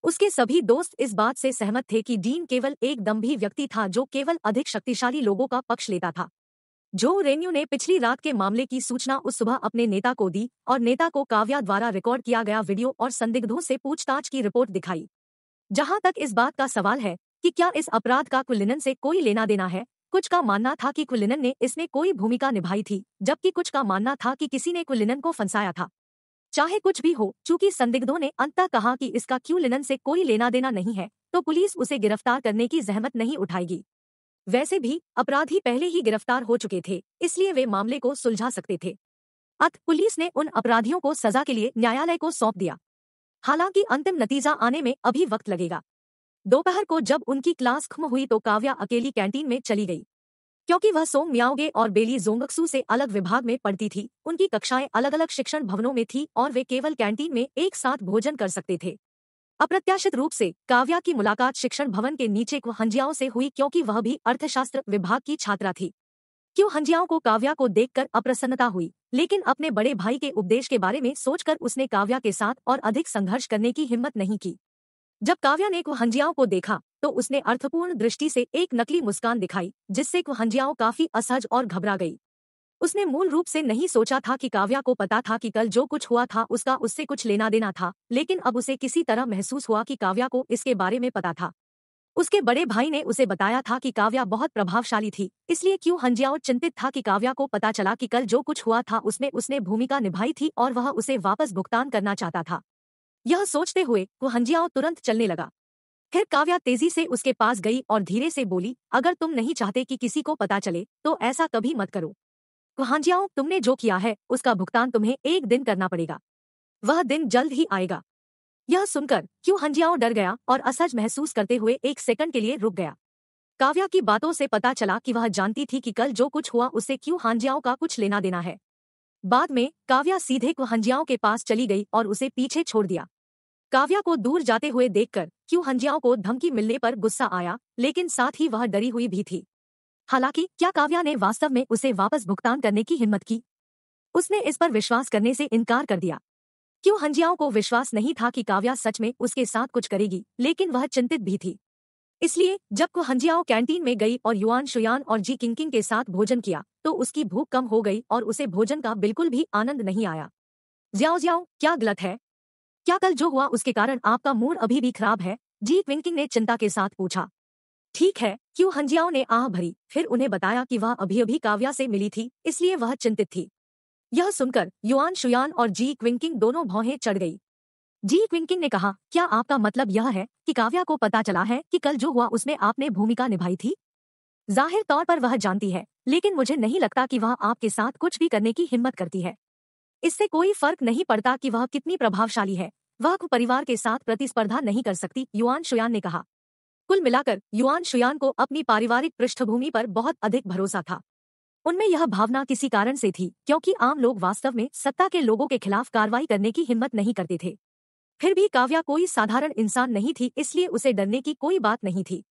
उसके सभी दोस्त इस बात से सहमत थे कि डीन केवल एक दम्भी व्यक्ति था जो केवल अधिक शक्तिशाली लोगों का पक्ष लेता था जो रेन्यू ने पिछली रात के मामले की सूचना उस सुबह अपने नेता को दी और नेता को काव्या द्वारा रिकॉर्ड किया गया वीडियो और संदिग्धों से पूछताछ की रिपोर्ट दिखाई जहां तक इस बात का सवाल है कि क्या इस अपराध का कुलिनन से कोई लेना देना है कुछ का मानना था कि कुलिनन ने इसमें कोई भूमिका निभाई थी जबकि कुछ का मानना था कि किसी ने कुलिनन को फंसाया था चाहे कुछ भी हो चूंकि संदिग्धों ने अंततः कहा कि इसका क्यूलिनन से कोई लेना देना नहीं है तो पुलिस उसे गिरफ्तार करने की जहमत नहीं उठाएगी वैसे भी अपराधी पहले ही गिरफ्तार हो चुके थे इसलिए वे मामले को सुलझा सकते थे अत पुलिस ने उन अपराधियों को सजा के लिए न्यायालय को सौंप दिया हालांकि अंतिम नतीजा आने में अभी वक्त लगेगा दोपहर को जब उनकी क्लास खत्म हुई तो काव्या अकेली कैंटीन में चली गई क्योंकि वह सोंग म्याओगे और बेली जोंगक्सू से अलग विभाग में पढ़ती थी उनकी कक्षाएं अलग अलग शिक्षण भवनों में थी और वे केवल कैंटीन में एक साथ भोजन कर सकते थे अप्रत्याशित रूप से काव्या की मुलाकात शिक्षण भवन के नीचे को हंजियाओं से हुई क्योंकि वह भी अर्थशास्त्र विभाग की छात्रा थी क्यों हंजियाओं को काव्या को देखकर अप्रसन्नता हुई लेकिन अपने बड़े भाई के उपदेश के बारे में सोचकर उसने काव्या के साथ और अधिक संघर्ष करने की हिम्मत नहीं की जब काव्या ने कुहंजियाओं को देखा तो उसने अर्थपूर्ण दृष्टि से एक नकली मुस्कान दिखाई जिससे कुहंजियाओं काफी असहज और घबरा गई उसने मूल रूप से नहीं सोचा था कि काव्या को पता था कि कल जो कुछ हुआ था उसका उससे कुछ लेना देना था लेकिन अब उसे किसी तरह महसूस हुआ कि काव्या को इसके बारे में पता था उसके बड़े भाई ने उसे बताया था कि काव्या बहुत प्रभावशाली थी इसलिए क्यों हंजियाओ चिंतित था कि काव्या को पता चला कि कल जो कुछ हुआ था उसमें उसने भूमिका निभाई थी और वह उसे वापस भुगतान करना चाहता था यह सोचते हुए वो तुरंत चलने लगा फिर काव्या तेजी से उसके पास गई और धीरे से बोली अगर तुम नहीं चाहते कि किसी को पता चले तो ऐसा कभी मत करो कुहांजियाओं तुमने जो किया है उसका भुगतान तुम्हें एक दिन करना पड़ेगा वह दिन जल्द ही आएगा यह सुनकर क्यों हंजियाओं डर गया और असहज महसूस करते हुए एक सेकंड के लिए रुक गया काव्या की बातों से पता चला कि वह जानती थी कि कल जो कुछ हुआ उससे क्यों हांजियाओं का कुछ लेना देना है बाद में काव्या सीधे कुहंजियाओं के पास चली गई और उसे पीछे छोड़ दिया काव्या को दूर जाते हुए देखकर क्यों हंजियाओं को धमकी मिलने पर गुस्सा आया लेकिन साथ ही वह डरी हुई भी थी हालांकि क्या काव्या ने वास्तव में उसे वापस भुगतान करने की हिम्मत की उसने इस पर विश्वास करने से इनकार कर दिया क्यों हंजियाओं को विश्वास नहीं था कि काव्या सच में उसके साथ कुछ करेगी लेकिन वह चिंतित भी थी इसलिए जब को हंजियाओं कैंटीन में गई और युआन शुयान और जी किंकिंग के साथ भोजन किया तो उसकी भूख कम हो गई और उसे भोजन का बिल्कुल भी आनंद नहीं आया ज्याओ ज्याओ क्या गलत है क्या कल जो हुआ उसके कारण आपका मूड अभी भी खराब है जी ट्विंकिंग ने चिंता के साथ पूछा ठीक है क्यों हंजियाओं ने आह भरी फिर उन्हें बताया कि वह अभी अभी काव्या से मिली थी इसलिए वह चिंतित थी यह सुनकर युआन शुयान और जी क्विंकिंग दोनों भौहें चढ़ गई जी क्विंकिंग ने कहा क्या आपका मतलब यह है कि काव्या को पता चला है कि कल जो हुआ उसमें आपने भूमिका निभाई थी जाहिर तौर पर वह जानती है लेकिन मुझे नहीं लगता कि वह आपके साथ कुछ भी करने की हिम्मत करती है इससे कोई फर्क नहीं पड़ता कि वह कितनी प्रभावशाली है वह परिवार के साथ प्रतिस्पर्धा नहीं कर सकती युआन शुयान ने कहा कुल मिलाकर युआन शुयान को अपनी पारिवारिक पृष्ठभूमि पर बहुत अधिक भरोसा था उनमें यह भावना किसी कारण से थी क्योंकि आम लोग वास्तव में सत्ता के लोगों के खिलाफ कार्रवाई करने की हिम्मत नहीं करते थे फिर भी काव्या कोई साधारण इंसान नहीं थी इसलिए उसे डरने की कोई बात नहीं थी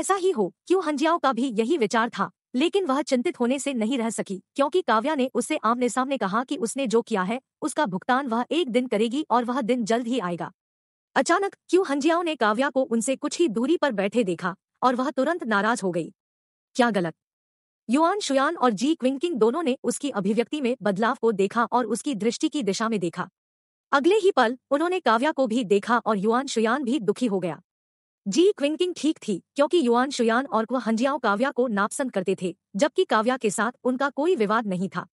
ऐसा ही हो क्यों हंजियाओं का भी यही विचार था लेकिन वह चिंतित होने से नहीं रह सकी क्योंकि काव्या ने उससे आमने सामने कहा कि उसने जो किया है उसका भुगतान वह एक दिन करेगी और वह दिन जल्द ही आएगा अचानक क्यों हंजियाओं ने काव्या को उनसे कुछ ही दूरी पर बैठे देखा और वह तुरंत नाराज हो गई क्या गलत युआन शुयान और जी क्विंकिंग दोनों ने उसकी अभिव्यक्ति में बदलाव को देखा और उसकी दृष्टि की दिशा में देखा अगले ही पल उन्होंने काव्या को भी देखा और युआन शुयान भी दुखी हो गया जी क्विंकिंग ठीक थी क्योंकि युआन शुयान और क्व हंजियाओ काव्या को नापसंद करते थे जबकि काव्या के साथ उनका कोई विवाद नहीं था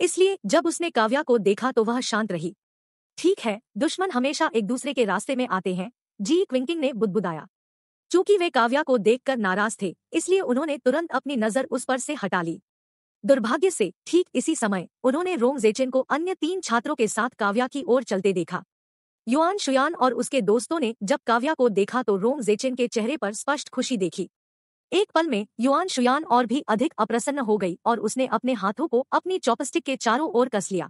इसलिए जब उसने काव्या को देखा तो वह शांत रही ठीक है दुश्मन हमेशा एक दूसरे के रास्ते में आते हैं जी क्विंकिंग ने बुदबुदाया चूंकि वे काव्या को देखकर नाराज थे इसलिए उन्होंने तुरंत अपनी नजर उस पर से हटा ली दुर्भाग्य से ठीक इसी समय उन्होंने रोम जेचिन को अन्य तीन छात्रों के साथ काव्या की ओर चलते देखा युआन शुयान और उसके दोस्तों ने जब काव्या को देखा तो रोम जेचेन के चेहरे पर स्पष्ट खुशी देखी एक पल में युआन शुयान और भी अधिक अप्रसन्न हो गई और उसने अपने हाथों को अपनी चौपस्टिक के चारों ओर कस लिया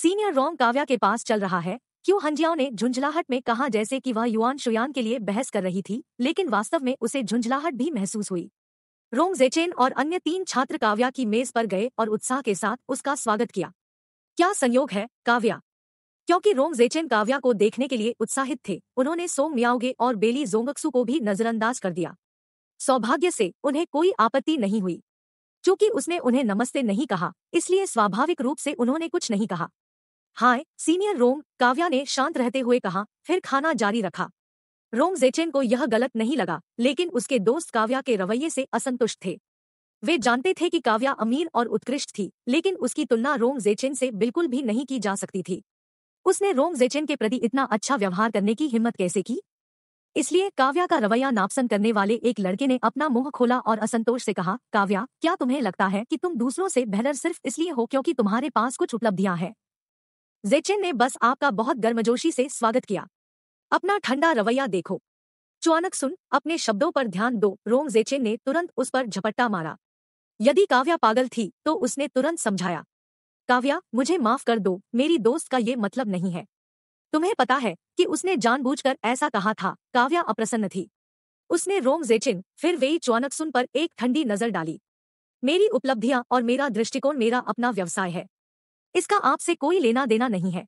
सीनियर रोम काव्या के पास चल रहा है क्यों हंजियाओं ने झुंझलाहट में कहा जैसे कि वह युआन शुयान के लिए बहस कर रही थी लेकिन वास्तव में उसे झुंझलाहट भी महसूस हुई रोम जेचेन और अन्य तीन छात्र काव्या की मेज पर गए और उत्साह के साथ उसका स्वागत किया क्या संयोग है काव्या क्योंकि रोंग जेचेन काव्या को देखने के लिए उत्साहित थे उन्होंने सोंग मियाओगे और बेली जोंगक्सु को भी नजरअंदाज कर दिया सौभाग्य से उन्हें कोई आपत्ति नहीं हुई चूंकि उसने उन्हें नमस्ते नहीं कहा इसलिए स्वाभाविक रूप से उन्होंने कुछ नहीं कहा हाय सीनियर रोंग काव्या ने शांत रहते हुए कहा फिर खाना जारी रखा रोंग जेचेन को यह गलत नहीं लगा लेकिन उसके दोस्त काव्या के रवैये से असंतुष्ट थे वे जानते थे कि काव्या अमीर और उत्कृष्ट थी लेकिन उसकी तुलना रोंग जेचेन से बिल्कुल भी नहीं की जा सकती थी उसने रोम जेचेन के प्रति इतना अच्छा व्यवहार करने की हिम्मत कैसे की इसलिए काव्या का रवैया नापसंद करने वाले एक लड़के ने अपना मुंह खोला और असंतोष से कहा काव्या क्या तुम्हें लगता है कि तुम दूसरों से बेहतर सिर्फ इसलिए हो क्योंकि तुम्हारे पास कुछ उपलब्धियां हैं जेचेन ने बस आपका बहुत गर्मजोशी से स्वागत किया अपना ठंडा रवैया देखो चुआनक सुन अपने शब्दों पर ध्यान दो रोम जेचेन ने तुरंत उस पर झपट्टा मारा यदि काव्या पागल थी तो उसने तुरंत समझाया काव्या मुझे माफ कर दो मेरी दोस्त का ये मतलब नहीं है तुम्हें पता है कि उसने जानबूझकर ऐसा कहा था काव्या अप्रसन्न थी उसने रोम जेचिन फिर वेई चौनकसुन पर एक ठंडी नजर डाली मेरी उपलब्धियां और मेरा दृष्टिकोण मेरा अपना व्यवसाय है इसका आपसे कोई लेना देना नहीं है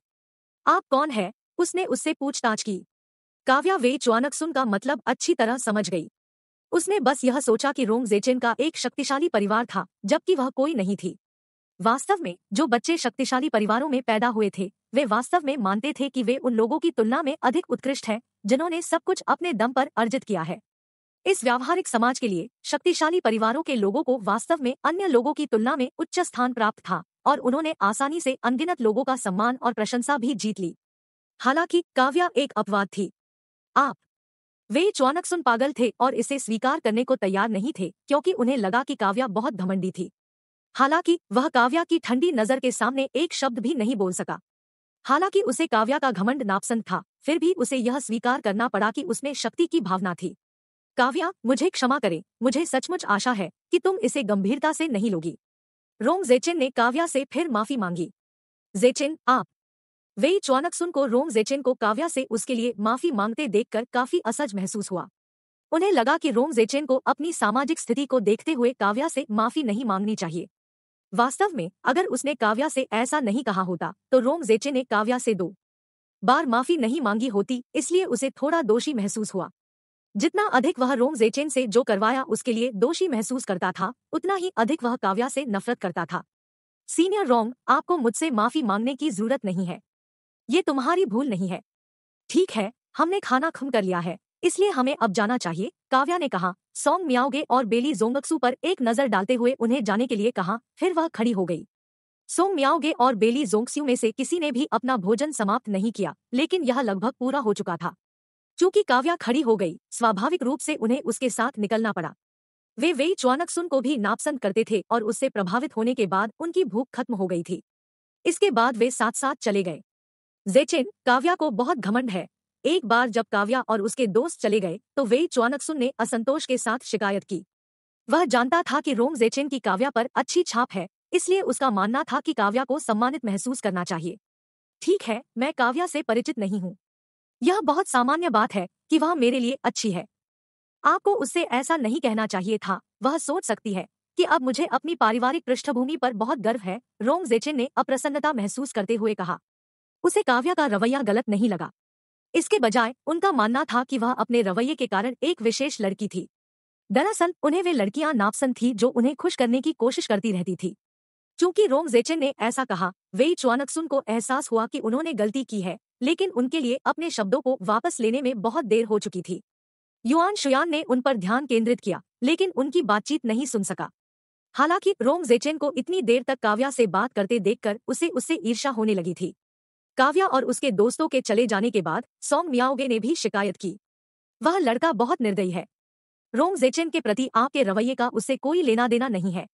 आप कौन है उसने उससे पूछताछ की काव्या वे चुआनकसुन का मतलब अच्छी तरह समझ गई उसने बस यह सोचा कि रोंग जेचिन का एक शक्तिशाली परिवार था जबकि वह कोई नहीं थी वास्तव में जो बच्चे शक्तिशाली परिवारों में पैदा हुए थे वे वास्तव में मानते थे कि वे उन लोगों की तुलना में अधिक उत्कृष्ट हैं जिन्होंने सब कुछ अपने दम पर अर्जित किया है इस व्यावहारिक समाज के लिए शक्तिशाली परिवारों के लोगों को वास्तव में अन्य लोगों की तुलना में उच्च स्थान प्राप्त था और उन्होंने आसानी से अनगिनत लोगों का सम्मान और प्रशंसा भी जीत ली हालांकि काव्या एक अपवाद थी आप वे चौनक सुन पागल थे और इसे स्वीकार करने को तैयार नहीं थे क्योंकि उन्हें लगा कि काव्या बहुत घमंडी थी हालांकि वह काव्या की ठंडी नजर के सामने एक शब्द भी नहीं बोल सका हालांकि उसे काव्या का घमंड नापसंद था फिर भी उसे यह स्वीकार करना पड़ा कि उसमें शक्ति की भावना थी काव्या मुझे क्षमा करें मुझे सचमुच आशा है कि तुम इसे गंभीरता से नहीं लोगी रोम जेचिन ने काव्या से फिर माफी मांगी जेचिन आप वे चौनकसुन को रोम जेचिन को काव्या से उसके लिए माफी मांगते देखकर काफी असहज महसूस हुआ उन्हें लगा कि रोम जेचिन को अपनी सामाजिक स्थिति को देखते हुए काव्या से माफी नहीं मांगनी चाहिए वास्तव में अगर उसने काव्या से ऐसा नहीं कहा होता तो रोम जेचे ने काव्या से दो बार माफी नहीं मांगी होती इसलिए उसे थोड़ा दोषी महसूस हुआ जितना अधिक वह रोम जेचेन से जो करवाया उसके लिए दोषी महसूस करता था उतना ही अधिक वह काव्या से नफरत करता था सीनियर रोम आपको मुझसे माफी मांगने की जरूरत नहीं है ये तुम्हारी भूल नहीं है ठीक है हमने खाना खुम कर लिया है इसलिए हमें अब जाना चाहिए काव्या ने कहा सॉन्ग मियाओगे और बेली जोंगक्सू पर एक नजर डालते हुए उन्हें जाने के लिए कहा फिर वह खड़ी हो गई सोंग मियाओगे और बेली जोंगस्यू में से किसी ने भी अपना भोजन समाप्त नहीं किया लेकिन यह लगभग पूरा हो चुका था चूंकि काव्या खड़ी हो गई स्वाभाविक रूप से उन्हें उसके साथ निकलना पड़ा वे वेई सुन को भी नापसंद करते थे और उससे प्रभावित होने के बाद उनकी भूख खत्म हो गई थी इसके बाद वे साथ साथ चले गए जेचिन काव्या को बहुत घमंड है एक बार जब काव्या और उसके दोस्त चले गए तो वे चुआनकसुन ने असंतोष के साथ शिकायत की वह जानता था कि रोम जेचेन की काव्या पर अच्छी छाप है इसलिए उसका मानना था कि काव्या को सम्मानित महसूस करना चाहिए ठीक है मैं काव्या से परिचित नहीं हूँ यह बहुत सामान्य बात है कि वह मेरे लिए अच्छी है आपको उससे ऐसा नहीं कहना चाहिए था वह सोच सकती है कि अब मुझे अपनी पारिवारिक पृष्ठभूमि पर बहुत गर्व है रोम जेचेन ने अप्रसन्नता महसूस करते हुए कहा उसे काव्या का रवैया गलत नहीं लगा इसके बजाय उनका मानना था कि वह अपने रवैये के कारण एक विशेष लड़की थी दरअसल उन्हें वे लड़कियां नापसंद थी जो उन्हें खुश करने की कोशिश करती रहती थी चूंकि रोंग जेचेन ने ऐसा कहा चुआनक सुन को एहसास हुआ कि उन्होंने गलती की है लेकिन उनके लिए अपने शब्दों को वापस लेने में बहुत देर हो चुकी थी युआन शुयान ने उन पर ध्यान केंद्रित किया लेकिन उनकी बातचीत नहीं सुन सका हालांकि रोंग जेचेन को इतनी देर तक काव्या से बात करते देखकर उसे उससे ईर्षा होने लगी थी काव्या और उसके दोस्तों के चले जाने के बाद सोंग मियाओगे ने भी शिकायत की वह लड़का बहुत निर्दयी है रोंग जेचेन के प्रति आपके रवैये का उससे कोई लेना देना नहीं है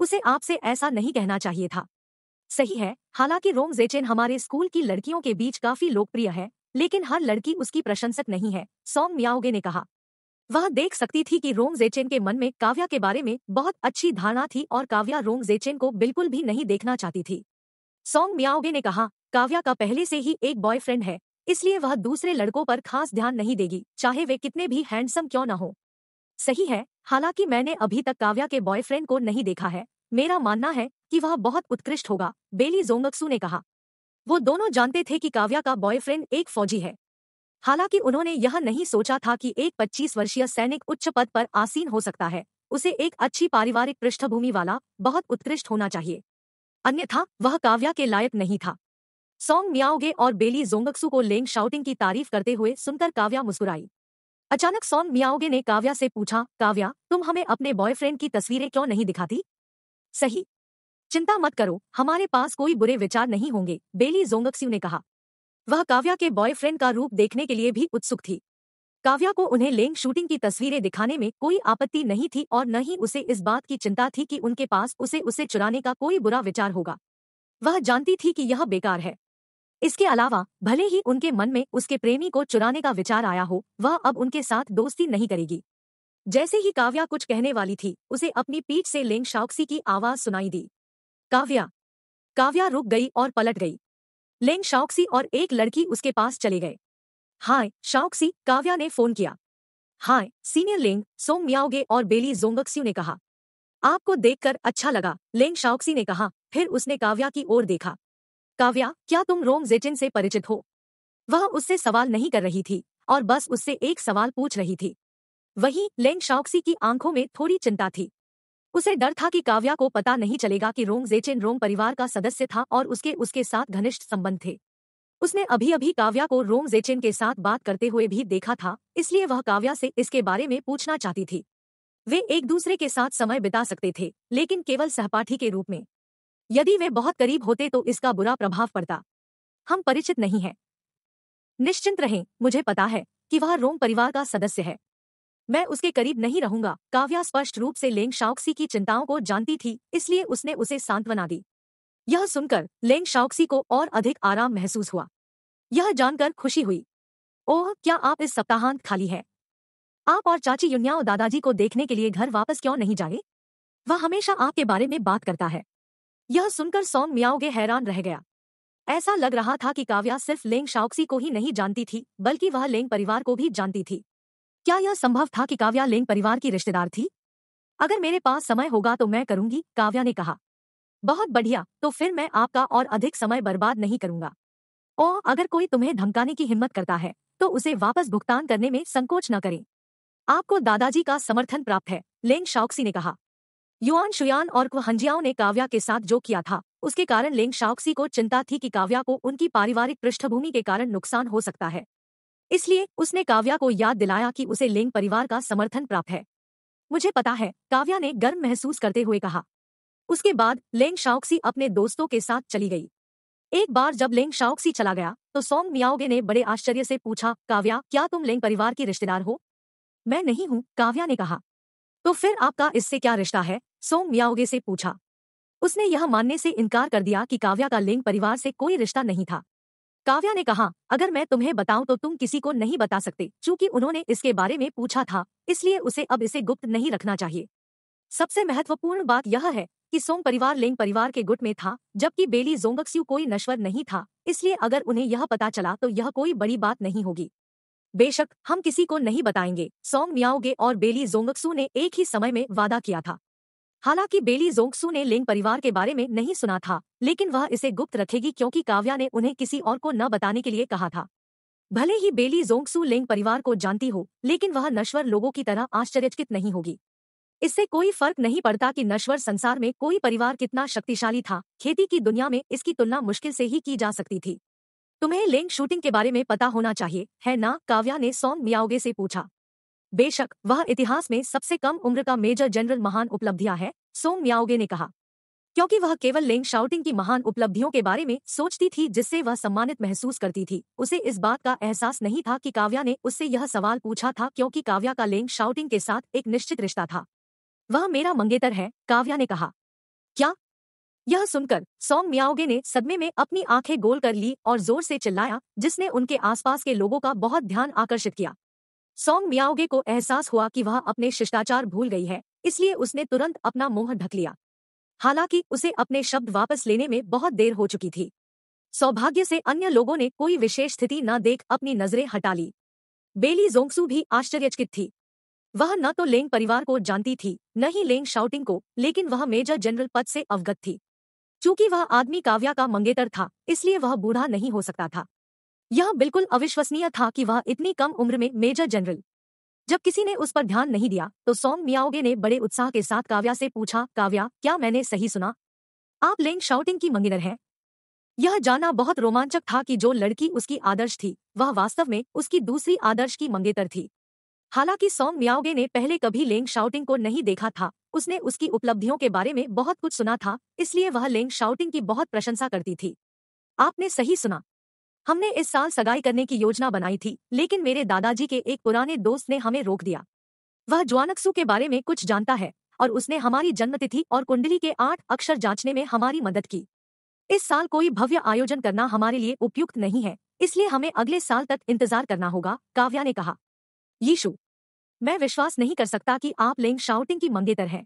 उसे आपसे ऐसा नहीं कहना चाहिए था सही है हालांकि रोंग जेचेन हमारे स्कूल की लड़कियों के बीच काफी लोकप्रिय है लेकिन हर लड़की उसकी प्रशंसक नहीं है सोंग मियाओगे ने कहा वह देख सकती थी कि रोंग जेचेन के मन में काव्या के बारे में बहुत अच्छी धारणा थी और काव्या रोंग जेचेन को बिल्कुल भी नहीं देखना चाहती थी सोंग मियाओगे ने कहा काव्या का पहले से ही एक बॉयफ्रेंड है इसलिए वह दूसरे लड़कों पर खास ध्यान नहीं देगी चाहे वे कितने भी हैंडसम क्यों न हो सही है हालांकि मैंने अभी तक काव्या के बॉयफ्रेंड को नहीं देखा है मेरा मानना है कि वह बहुत उत्कृष्ट होगा बेली जोंगक्सू ने कहा वो दोनों जानते थे कि काव्या का बॉयफ्रेंड एक फौजी है हालांकि उन्होंने यह नहीं सोचा था कि एक 25 वर्षीय सैनिक उच्च पद पर आसीन हो सकता है उसे एक अच्छी पारिवारिक पृष्ठभूमि वाला बहुत उत्कृष्ट होना चाहिए अन्यथा वह काव्या के लायक नहीं था सॉन्ग मियाओगे और बेली जोंगक्सू को लेंग शाउटिंग की तारीफ करते हुए सुनकर काव्या मुस्कुराई अचानक सॉन्ग मियाओगे ने काव्या से पूछा काव्या तुम हमें अपने बॉयफ्रेंड की तस्वीरें क्यों नहीं दिखाती सही चिंता मत करो हमारे पास कोई बुरे विचार नहीं होंगे बेली जोंगक्स्यू ने कहा वह काव्या के बॉयफ्रेंड का रूप देखने के लिए भी उत्सुक थी काव्या को उन्हें लेंग शूटिंग की तस्वीरें दिखाने में कोई आपत्ति नहीं थी और न ही उसे इस बात की चिंता थी कि उनके पास उसे उसे चुराने का कोई बुरा विचार होगा वह जानती थी कि यह बेकार है इसके अलावा भले ही उनके मन में उसके प्रेमी को चुराने का विचार आया हो वह अब उनके साथ दोस्ती नहीं करेगी जैसे ही काव्या कुछ कहने वाली थी उसे अपनी पीठ से लेंग शाउक्सी की आवाज सुनाई दी काव्या काव्या रुक गई और पलट गई लेंग शाउक्सी और एक लड़की उसके पास चले गए हाय शाओक्सी काव्या ने फोन किया हाय सीनियर लेंग सोंग मियाओगे और बेली जोंगक्स्यू ने कहा आपको देखकर अच्छा लगा लेंग शाओक्सी ने कहा फिर उसने काव्या की ओर देखा काव्या क्या तुम रोम जेचिन से परिचित हो वह उससे सवाल नहीं कर रही थी और बस उससे एक सवाल पूछ रही थी वहीं लेंग शाओक्सी की आंखों में थोड़ी चिंता थी उसे डर था कि काव्या को पता नहीं चलेगा कि रोंग जेचिन रोंग परिवार का सदस्य था और उसके उसके साथ घनिष्ठ संबंध थे उसने अभी अभी काव्या को रोम जेचिन के साथ बात करते हुए भी देखा था इसलिए वह काव्या से इसके बारे में पूछना चाहती थी वे एक दूसरे के साथ समय बिता सकते थे लेकिन केवल सहपाठी के रूप में यदि वे बहुत करीब होते तो इसका बुरा प्रभाव पड़ता हम परिचित नहीं हैं निश्चिंत रहें मुझे पता है कि वह रोम परिवार का सदस्य है मैं उसके करीब नहीं रहूंगा काव्या स्पष्ट रूप से लेंग शाउक्सी की चिंताओं को जानती थी इसलिए उसने उसे सांत्वना दी यह सुनकर लेंग शाओक्सी को और अधिक आराम महसूस हुआ यह जानकर खुशी हुई ओह क्या आप इस सप्ताहांत खाली है आप और चाची और दादाजी को देखने के लिए घर वापस क्यों नहीं जाए वह हमेशा आपके बारे में बात करता है यह सुनकर सोंग मियाओगे हैरान रह गया ऐसा लग रहा था कि काव्या सिर्फ लेंग शाओक्सी को ही नहीं जानती थी बल्कि वह लेंग परिवार को भी जानती थी क्या यह संभव था कि काव्या लेंग परिवार की रिश्तेदार थी अगर मेरे पास समय होगा तो मैं करूंगी काव्या ने कहा बहुत बढ़िया तो फिर मैं आपका और अधिक समय बर्बाद नहीं करूंगा और अगर कोई तुम्हें धमकाने की हिम्मत करता है तो उसे वापस भुगतान करने में संकोच न करें आपको दादाजी का समर्थन प्राप्त है लेंग शाओक्सी ने कहा युआन शुयान और क्वहंजियाओं ने काव्या के साथ जो किया था उसके कारण लेंग शाओक्सी को चिंता थी कि काव्या को उनकी पारिवारिक पृष्ठभूमि के कारण नुकसान हो सकता है इसलिए उसने काव्या को याद दिलाया कि उसे लेंग परिवार का समर्थन प्राप्त है मुझे पता है काव्या ने गर्व महसूस करते हुए कहा उसके बाद लेंग शाओक्सी अपने दोस्तों के साथ चली गई एक बार जब लेंग शाओक्सी चला गया तो सोंग मियाओगे ने बड़े आश्चर्य से पूछा काव्या क्या तुम लेंग परिवार की रिश्तेदार हो मैं नहीं हूं काव्या ने कहा तो फिर आपका इससे क्या रिश्ता है सोंग मियाओगे से पूछा उसने यह मानने से इनकार कर दिया कि काव्या का लेंग परिवार से कोई रिश्ता नहीं था काव्या ने कहा अगर मैं तुम्हें बताऊं तो तुम किसी को नहीं बता सकते चूंकि उन्होंने इसके बारे में पूछा था इसलिए उसे अब इसे गुप्त नहीं रखना चाहिए सबसे महत्वपूर्ण बात यह है कि सोंग परिवार लेंग परिवार के गुट में था जबकि बेली जोंगक्स्यू कोई नश्वर नहीं था इसलिए अगर उन्हें यह पता चला तो यह कोई बड़ी बात नहीं होगी बेशक हम किसी को नहीं बताएंगे सोंग मियाओगे और बेली जोंगक्सू ने एक ही समय में वादा किया था हालांकि बेली जोंगसू ने लेंग परिवार के बारे में नहीं सुना था लेकिन वह इसे गुप्त रखेगी क्योंकि काव्या ने उन्हें किसी और को न बताने के लिए कहा था भले ही बेली जोंगसू लेंग परिवार को जानती हो लेकिन वह नश्वर लोगों की तरह आश्चर्यचकित नहीं होगी इससे कोई फर्क नहीं पड़ता कि नश्वर संसार में कोई परिवार कितना शक्तिशाली था खेती की दुनिया में इसकी तुलना मुश्किल से ही की जा सकती थी तुम्हें लेंग शूटिंग के बारे में पता होना चाहिए है ना काव्या ने सोंग मियाओगे से पूछा बेशक वह इतिहास में सबसे कम उम्र का मेजर जनरल महान उपलब्धियां है सोंग मियाओगे ने कहा क्योंकि वह केवल लेंग शाउटिंग की महान उपलब्धियों के बारे में सोचती थी जिससे वह सम्मानित महसूस करती थी उसे इस बात का एहसास नहीं था कि काव्या ने उससे यह सवाल पूछा था क्योंकि काव्या का लेंग शाउटिंग के साथ एक निश्चित रिश्ता था वह मेरा मंगेतर है काव्या ने कहा क्या यह सुनकर सोंग मियाओगे ने सदमे में अपनी आंखें गोल कर ली और जोर से चिल्लाया जिसने उनके आसपास के लोगों का बहुत ध्यान आकर्षित किया सोंग मियाओगे को एहसास हुआ कि वह अपने शिष्टाचार भूल गई है इसलिए उसने तुरंत अपना मुंह ढक लिया हालांकि उसे अपने शब्द वापस लेने में बहुत देर हो चुकी थी सौभाग्य से अन्य लोगों ने कोई विशेष स्थिति न देख अपनी नजरें हटा ली बेली जोंगसू भी आश्चर्यचकित थी वह न तो लेंग परिवार को जानती थी न ही लेंग शाउटिंग को लेकिन वह मेजर जनरल पद से अवगत थी चूंकि वह आदमी काव्या का मंगेतर था इसलिए वह बूढ़ा नहीं हो सकता था यह बिल्कुल अविश्वसनीय था कि वह इतनी कम उम्र में मेजर जनरल जब किसी ने उस पर ध्यान नहीं दिया तो सोंग मियाओगे ने बड़े उत्साह के साथ काव्या से पूछा काव्या क्या मैंने सही सुना आप लेंग शाउटिंग की मंगेतर हैं यह जाना बहुत रोमांचक था कि जो लड़की उसकी आदर्श थी वह वास्तव में उसकी दूसरी आदर्श की मंगेतर थी हालांकि सोंग मियाओगे ने पहले कभी लेंग शाउटिंग को नहीं देखा था उसने उसकी उपलब्धियों के बारे में बहुत कुछ सुना था इसलिए वह लेंग शाउटिंग की बहुत प्रशंसा करती थी आपने सही सुना हमने इस साल सगाई करने की योजना बनाई थी लेकिन मेरे दादाजी के एक पुराने दोस्त ने हमें रोक दिया वह ज्वानकसु के बारे में कुछ जानता है और उसने हमारी जन्मतिथि और कुंडली के आठ अक्षर जांचने में हमारी मदद की इस साल कोई भव्य आयोजन करना हमारे लिए उपयुक्त नहीं है इसलिए हमें अगले साल तक इंतजार करना होगा काव्या ने कहा यीशु मैं विश्वास नहीं कर सकता कि आप लेंग शाउटिंग की मंगेतर हैं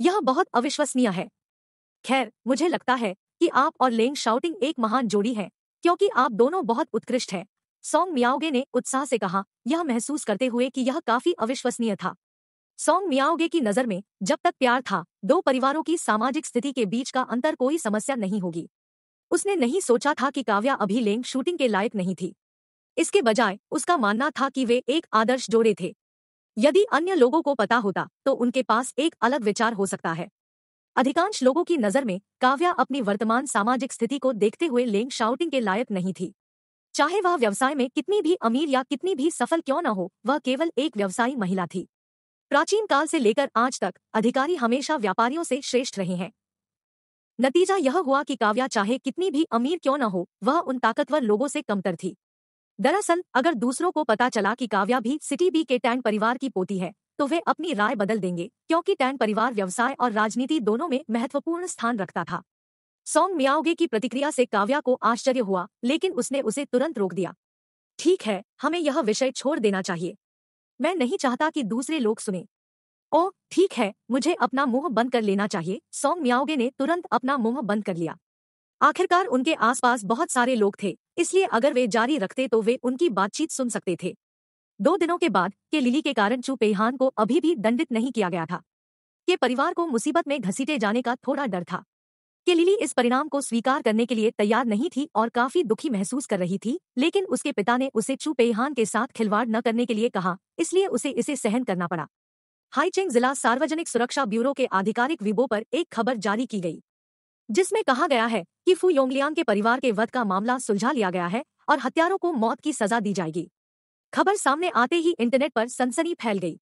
यह बहुत अविश्वसनीय है खैर मुझे लगता है कि आप और लेंग शाउटिंग एक महान जोड़ी है क्योंकि आप दोनों बहुत उत्कृष्ट हैं सोंग मियाओगे ने उत्साह से कहा यह महसूस करते हुए कि यह काफी अविश्वसनीय था सोंग मियाओगे की नजर में जब तक प्यार था दो परिवारों की सामाजिक स्थिति के बीच का अंतर कोई समस्या नहीं होगी उसने नहीं सोचा था कि काव्या अभी लेंग शूटिंग के लायक नहीं थी इसके बजाय उसका मानना था कि वे एक आदर्श जोड़े थे यदि अन्य लोगों को पता होता तो उनके पास एक अलग विचार हो सकता है अधिकांश लोगों की नज़र में काव्या अपनी वर्तमान सामाजिक स्थिति को देखते हुए लेंग शाउटिंग के लायक नहीं थी चाहे वह व्यवसाय में कितनी भी अमीर या कितनी भी सफल क्यों न हो वह केवल एक व्यवसायी महिला थी प्राचीन काल से लेकर आज तक अधिकारी हमेशा व्यापारियों से श्रेष्ठ रहे हैं नतीजा यह हुआ कि काव्या चाहे कितनी भी अमीर क्यों न हो वह उन ताकतवर लोगों से कमतर थी दरअसल अगर दूसरों को पता चला कि काव्या भी सिटी बी के टैन परिवार की पोती है तो वे अपनी राय बदल देंगे क्योंकि टैन परिवार व्यवसाय और राजनीति दोनों में महत्वपूर्ण स्थान रखता था सोंग मियाओगे की प्रतिक्रिया से काव्या को आश्चर्य हुआ लेकिन उसने उसे तुरंत रोक दिया ठीक है हमें यह विषय छोड़ देना चाहिए मैं नहीं चाहता कि दूसरे लोग सुने ओ ठीक है मुझे अपना मुंह बंद कर लेना चाहिए सोंग मियाओगे ने तुरंत अपना मुंह बंद कर लिया आखिरकार उनके आसपास बहुत सारे लोग थे इसलिए अगर वे जारी रखते तो वे उनकी बातचीत सुन सकते थे दो दिनों के बाद के लिली के कारण चू पेहान को अभी भी दंडित नहीं किया गया था के परिवार को मुसीबत में घसीटे जाने का थोड़ा डर था कि लिली इस परिणाम को स्वीकार करने के लिए तैयार नहीं थी और काफी दुखी महसूस कर रही थी लेकिन उसके पिता ने उसे चू पेहान के साथ खिलवाड़ न करने के लिए कहा इसलिए उसे इसे सहन करना पड़ा हाईचेंग जिला सार्वजनिक सुरक्षा ब्यूरो के आधिकारिक विबो पर एक खबर जारी की गई जिसमें कहा गया है कि फू योंगलियांग के परिवार के वध का मामला सुलझा लिया गया है और हत्यारों को मौत की सजा दी जाएगी खबर सामने आते ही इंटरनेट पर सनसनी फैल गई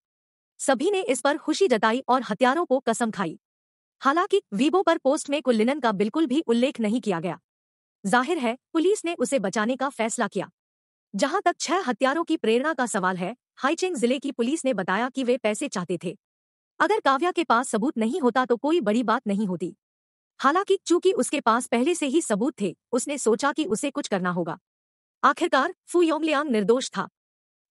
सभी ने इस पर खुशी जताई और हत्यारों को कसम खाई हालांकि वीबो पर पोस्ट में कुल्लिनन का बिल्कुल भी उल्लेख नहीं किया गया जाहिर है पुलिस ने उसे बचाने का फैसला किया जहां तक छह हत्यारों की प्रेरणा का सवाल है हाईचेंग जिले की पुलिस ने बताया कि वे पैसे चाहते थे अगर काव्या के पास सबूत नहीं होता तो कोई बड़ी बात नहीं होती हालांकि चूंकि उसके पास पहले से ही सबूत थे उसने सोचा कि उसे कुछ करना होगा आखिरकार फू योमलियांग निर्दोष था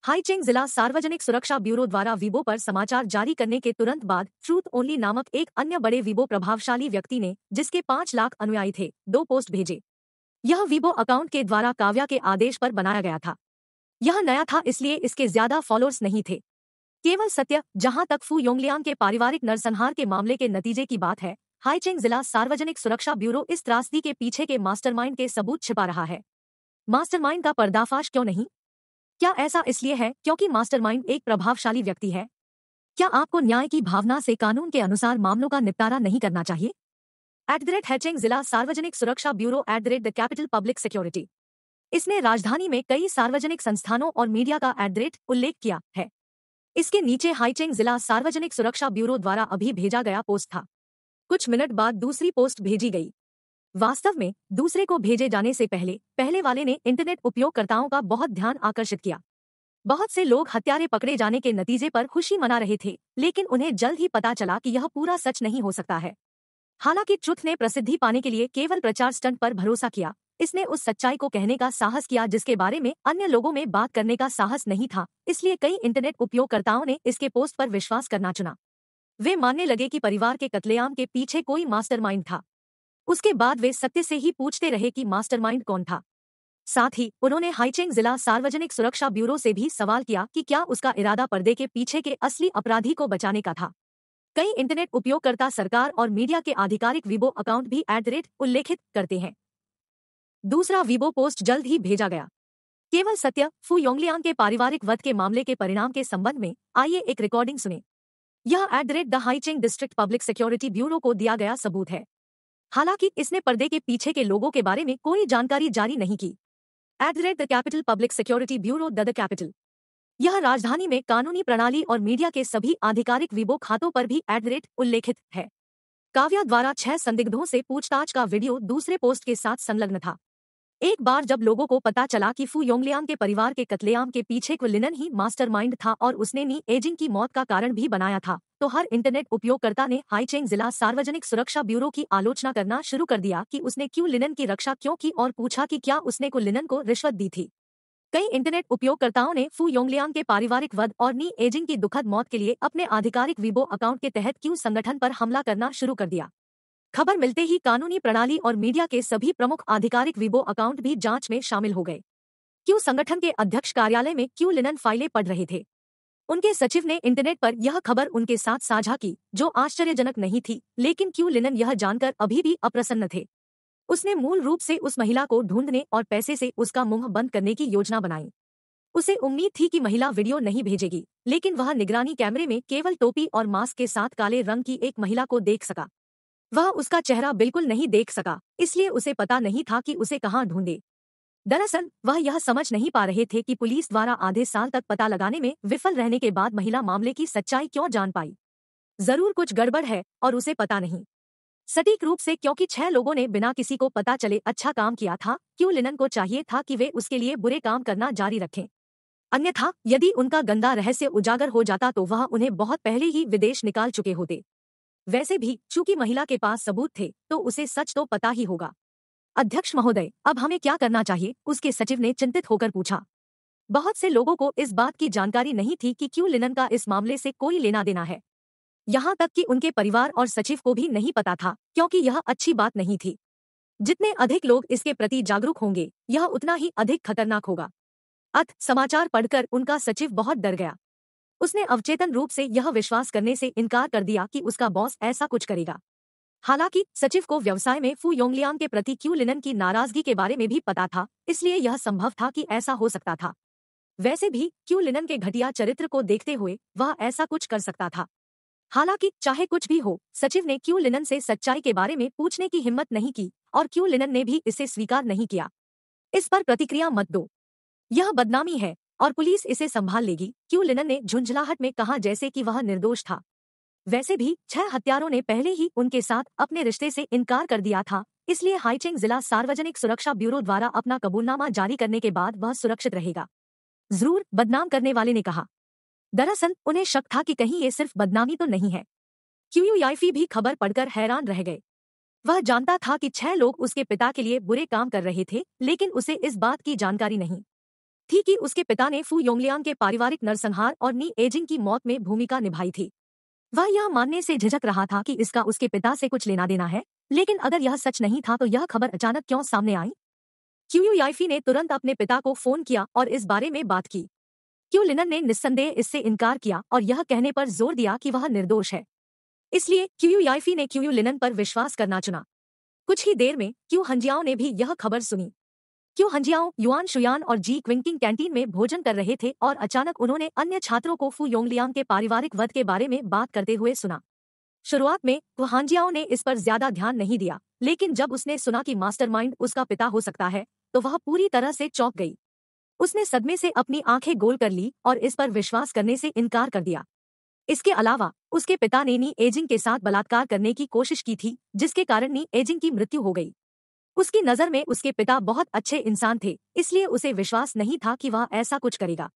हाईचेंग जिला सार्वजनिक सुरक्षा ब्यूरो द्वारा वीबो पर समाचार जारी करने के तुरंत बाद ट्रूथ ओनली नामक एक अन्य बड़े वीबो प्रभावशाली व्यक्ति ने जिसके पांच लाख अनुयायी थे दो पोस्ट भेजे यह वीबो अकाउंट के द्वारा काव्या के आदेश पर बनाया गया था यह नया था इसलिए इसके ज्यादा फॉलोअर्स नहीं थे केवल सत्य जहां तक फू योंगलियांग के पारिवारिक नरसंहार के मामले के नतीजे की बात है हाईचेंग जिला सार्वजनिक सुरक्षा ब्यूरो इस त्रासदी के पीछे के मास्टरमाइंड के सबूत छिपा रहा है मास्टरमाइंड का पर्दाफाश क्यों नहीं क्या ऐसा इसलिए है क्योंकि मास्टरमाइंड एक प्रभावशाली व्यक्ति है क्या आपको न्याय की भावना से कानून के अनुसार मामलों का निपटारा नहीं करना चाहिए एट द रेट हैचिंग जिला सार्वजनिक सुरक्षा bureau at the rate the capital public security इसने राजधानी में कई सार्वजनिक संस्थानों और मीडिया का एट द रेट उल्लेख किया है इसके नीचे हाईचेंग जिला सार्वजनिक सुरक्षा ब्यूरो द्वारा अभी भेजा गया पोस्ट था कुछ मिनट बाद दूसरी पोस्ट भेजी गई वास्तव में दूसरे को भेजे जाने से पहले पहले वाले ने इंटरनेट उपयोगकर्ताओं का बहुत ध्यान आकर्षित किया बहुत से लोग हत्यारे पकड़े जाने के नतीजे पर खुशी मना रहे थे लेकिन उन्हें जल्द ही पता चला कि यह पूरा सच नहीं हो सकता है हालांकि चुथ ने प्रसिद्धि पाने के लिए केवल प्रचार स्टंट पर भरोसा किया इसने उस सच्चाई को कहने का साहस किया जिसके बारे में अन्य लोगों में बात करने का साहस नहीं था इसलिए कई इंटरनेट उपयोगकर्ताओं ने इसके पोस्ट पर विश्वास करना चुना वे मानने लगे कि परिवार के कत्लेआम के पीछे कोई मास्टरमाइंड था उसके बाद वे सत्य से ही पूछते रहे कि मास्टरमाइंड कौन था साथ ही उन्होंने हाईचेंग जिला सार्वजनिक सुरक्षा ब्यूरो से भी सवाल किया कि क्या उसका इरादा पर्दे के पीछे के असली अपराधी को बचाने का था कई इंटरनेट उपयोगकर्ता सरकार और मीडिया के आधिकारिक वीबो अकाउंट भी एट उल्लेखित करते हैं दूसरा वीबो पोस्ट जल्द ही भेजा गया केवल सत्य फू योंगलियांग के पारिवारिक वध के मामले के परिणाम के संबंध में आइए एक रिकॉर्डिंग सुने यह एट द रेट द हाईचिंग डिस्ट्रिक्ट पब्लिक सिक्योरिटी ब्यूरो को दिया गया सबूत है हालांकि इसने पर्दे के पीछे के लोगों के बारे में कोई जानकारी जारी नहीं की at the rate the capital public security bureau the the capital यह राजधानी में कानूनी प्रणाली और मीडिया के सभी आधिकारिक वीबो खातों पर भी एट द रेट उल्लेखित है काव्या द्वारा छह संदिग्धों से पूछताछ का वीडियो दूसरे पोस्ट के साथ संलग्न था एक बार जब लोगों को पता चला कि फू योंगलियांग के परिवार के कतलेआम के पीछे क्विलिनन ही मास्टरमाइंड था और उसने नी एजिंग की मौत का कारण भी बनाया था तो हर इंटरनेट उपयोगकर्ता ने हाईचेंग जिला सार्वजनिक सुरक्षा ब्यूरो की आलोचना करना शुरू कर दिया कि उसने क्यों लिनन की रक्षा क्यों की और पूछा कि क्या उसने को लिनन को रिश्वत दी थी कई इंटरनेट उपयोगकर्ताओं ने फू योंगलियांग के पारिवारिक वध और नी एजिंग की दुखद मौत के लिए अपने आधिकारिक वीबो अकाउंट के तहत क्यू संगठन पर हमला करना शुरू कर दिया खबर मिलते ही कानूनी प्रणाली और मीडिया के सभी प्रमुख आधिकारिक वीबो अकाउंट भी जांच में शामिल हो गए क्यों संगठन के अध्यक्ष कार्यालय में क्यों लिनन फाइलें पढ़ रहे थे उनके सचिव ने इंटरनेट पर यह खबर उनके साथ साझा की जो आश्चर्यजनक नहीं थी लेकिन क्यों लिनन यह जानकर अभी भी अप्रसन्न थे उसने मूल रूप से उस महिला को ढूंढने और पैसे से उसका मुंह बंद करने की योजना बनाई उसे उम्मीद थी कि महिला वीडियो नहीं भेजेगी लेकिन वह निगरानी कैमरे में केवल टोपी और मास्क के साथ काले रंग की एक महिला को देख सका वह उसका चेहरा बिल्कुल नहीं देख सका इसलिए उसे पता नहीं था कि उसे कहाँ ढूंढे दरअसल वह यह समझ नहीं पा रहे थे कि पुलिस द्वारा आधे साल तक पता लगाने में विफल रहने के बाद महिला मामले की सच्चाई क्यों जान पाई जरूर कुछ गड़बड़ है और उसे पता नहीं सटीक रूप से क्योंकि छह लोगों ने बिना किसी को पता चले अच्छा काम किया था क्यों लिनन को चाहिए था कि वे उसके लिए बुरे काम करना जारी रखें अन्यथा यदि उनका गंदा रहस्य उजागर हो जाता तो वह उन्हें बहुत पहले ही विदेश निकाल चुके होते वैसे भी चूंकि महिला के पास सबूत थे तो उसे सच तो पता ही होगा अध्यक्ष महोदय अब हमें क्या करना चाहिए उसके सचिव ने चिंतित होकर पूछा बहुत से लोगों को इस बात की जानकारी नहीं थी कि क्यों लिनन का इस मामले से कोई लेना देना है यहाँ तक कि उनके परिवार और सचिव को भी नहीं पता था क्योंकि यह अच्छी बात नहीं थी जितने अधिक लोग इसके प्रति जागरूक होंगे यह उतना ही अधिक खतरनाक होगा अत समाचार पढ़कर उनका सचिव बहुत डर गया उसने अवचेतन रूप से यह विश्वास करने से इनकार कर दिया कि उसका बॉस ऐसा कुछ करेगा हालांकि सचिव को व्यवसाय में फू योंगलियांग के प्रति क्यू लिनन की नाराजगी के बारे में भी पता था इसलिए यह संभव था कि ऐसा हो सकता था वैसे भी क्यू लिनन के घटिया चरित्र को देखते हुए वह ऐसा कुछ कर सकता था हालांकि चाहे कुछ भी हो सचिव ने क्यू लिनन से सच्चाई के बारे में पूछने की हिम्मत नहीं की और क्यू लिनन ने भी इसे स्वीकार नहीं किया इस पर प्रतिक्रिया मत दो यह बदनामी है और पुलिस इसे संभाल लेगी क्यों लिनन ने झुंझलाहट में कहा जैसे कि वह निर्दोष था वैसे भी छह हत्यारों ने पहले ही उनके साथ अपने रिश्ते से इनकार कर दिया था इसलिए हाईचिंग जिला सार्वजनिक सुरक्षा ब्यूरो द्वारा अपना कबूलनामा जारी करने के बाद वह सुरक्षित रहेगा जरूर बदनाम करने वाले ने कहा दरअसल उन्हें शक था कि कहीं ये सिर्फ बदनामी तो नहीं है क्यूयूआईफी भी खबर पढ़कर हैरान रह गए वह जानता था कि छह लोग उसके पिता के लिए बुरे काम कर रहे थे लेकिन उसे इस बात की जानकारी नहीं थी कि उसके पिता ने फू योंगलियांग के पारिवारिक नरसंहार और नी एजिंग की मौत में भूमिका निभाई थी वह यह मानने से झिझक रहा था कि इसका उसके पिता से कुछ लेना देना है लेकिन अगर यह सच नहीं था तो यह खबर अचानक क्यों सामने आई क्यू याइफी ने तुरंत अपने पिता को फोन किया और इस बारे में बात की क्यू लिनन ने निस्संदेह इससे इनकार किया और यह कहने पर जोर दिया कि वह निर्दोष है इसलिए क्यू याइफी ने क्यू लिनन पर विश्वास करना चुना कुछ ही देर में क्यू हंजियाओं ने भी यह खबर सुनी क्यों हंजियाओं युआन शुयान और जी क्विंकिंग कैंटीन में भोजन कर रहे थे और अचानक उन्होंने अन्य छात्रों को फू योंगलियांग के पारिवारिक वध के बारे में बात करते हुए सुना शुरुआत में वो तो ने इस पर ज्यादा ध्यान नहीं दिया लेकिन जब उसने सुना कि मास्टरमाइंड उसका पिता हो सकता है तो वह पूरी तरह से चौंक गई उसने सदमे से अपनी आंखें गोल कर ली और इस पर विश्वास करने से इनकार कर दिया इसके अलावा उसके पिता ने नी एजिंग के साथ बलात्कार करने की कोशिश की थी जिसके कारण नी एजिंग की मृत्यु हो गई उसकी नजर में उसके पिता बहुत अच्छे इंसान थे इसलिए उसे विश्वास नहीं था कि वह ऐसा कुछ करेगा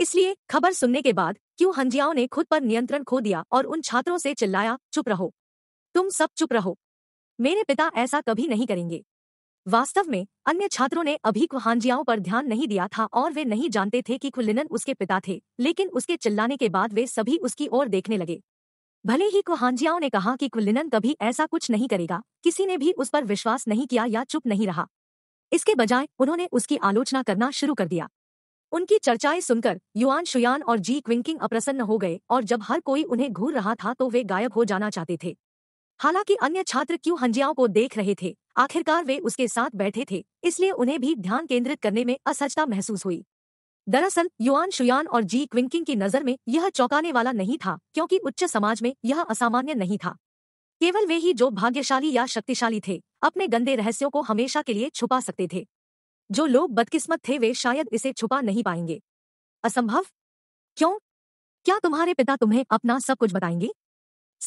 इसलिए खबर सुनने के बाद क्यों हंजियाओं ने खुद पर नियंत्रण खो दिया और उन छात्रों से चिल्लाया चुप रहो तुम सब चुप रहो मेरे पिता ऐसा कभी नहीं करेंगे वास्तव में अन्य छात्रों ने अभी हांजियाओं पर ध्यान नहीं दिया था और वे नहीं जानते थे कि खुलिनन उसके पिता थे लेकिन उसके चिल्लाने के बाद वे सभी उसकी ओर देखने लगे भले ही कोहांजियाओ ने कहा कि क्विलिनन कभी ऐसा कुछ नहीं करेगा किसी ने भी उस पर विश्वास नहीं किया या चुप नहीं रहा इसके बजाय उन्होंने उसकी आलोचना करना शुरू कर दिया उनकी चर्चाएं सुनकर युआन शुयान और जी क्विंकिंग अप्रसन्न हो गए और जब हर कोई उन्हें घूर रहा था तो वे गायब हो जाना चाहते थे हालांकि अन्य छात्र क्यों हंजियाओं को देख रहे थे आखिरकार वे उसके साथ बैठे थे इसलिए उन्हें भी ध्यान केंद्रित करने में असहजता महसूस हुई दरअसल युआन शुयान और जी क्विंकिंग की नजर में यह चौंकाने वाला नहीं था क्योंकि उच्च समाज में यह असामान्य नहीं था केवल वे ही जो भाग्यशाली या शक्तिशाली थे अपने गंदे रहस्यों को हमेशा के लिए छुपा सकते थे जो लोग बदकिस्मत थे वे शायद इसे छुपा नहीं पाएंगे असंभव क्यों क्या तुम्हारे पिता तुम्हें अपना सब कुछ बताएंगे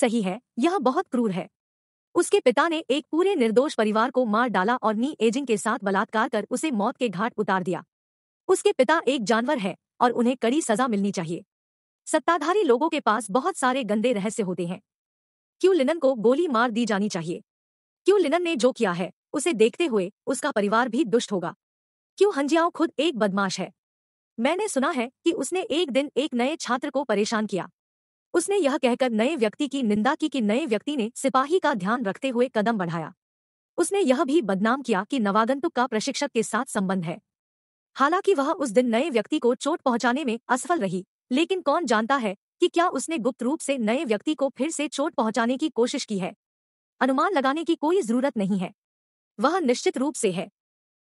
सही है यह बहुत क्रूर है उसके पिता ने एक पूरे निर्दोष परिवार को मार डाला और नी एजिंग के साथ बलात्कार कर उसे मौत के घाट उतार दिया उसके पिता एक जानवर है और उन्हें कड़ी सजा मिलनी चाहिए सत्ताधारी लोगों के पास बहुत सारे गंदे रहस्य होते हैं क्यों लिनन को गोली मार दी जानी चाहिए क्यों लिनन ने जो किया है उसे देखते हुए उसका परिवार भी दुष्ट होगा क्यों हंजियाओ खुद एक बदमाश है मैंने सुना है कि उसने एक दिन एक नए छात्र को परेशान किया उसने यह कहकर नए व्यक्ति की निंदा की कि नए व्यक्ति ने सिपाही का ध्यान रखते हुए कदम बढ़ाया उसने यह भी बदनाम किया कि नवागंतुक का प्रशिक्षक के साथ संबंध है हालांकि वह उस दिन नए व्यक्ति को चोट पहुंचाने में असफल रही लेकिन कौन जानता है कि क्या उसने गुप्त रूप से नए व्यक्ति को फिर से चोट पहुंचाने की कोशिश की है अनुमान लगाने की कोई जरूरत नहीं है वह निश्चित रूप से है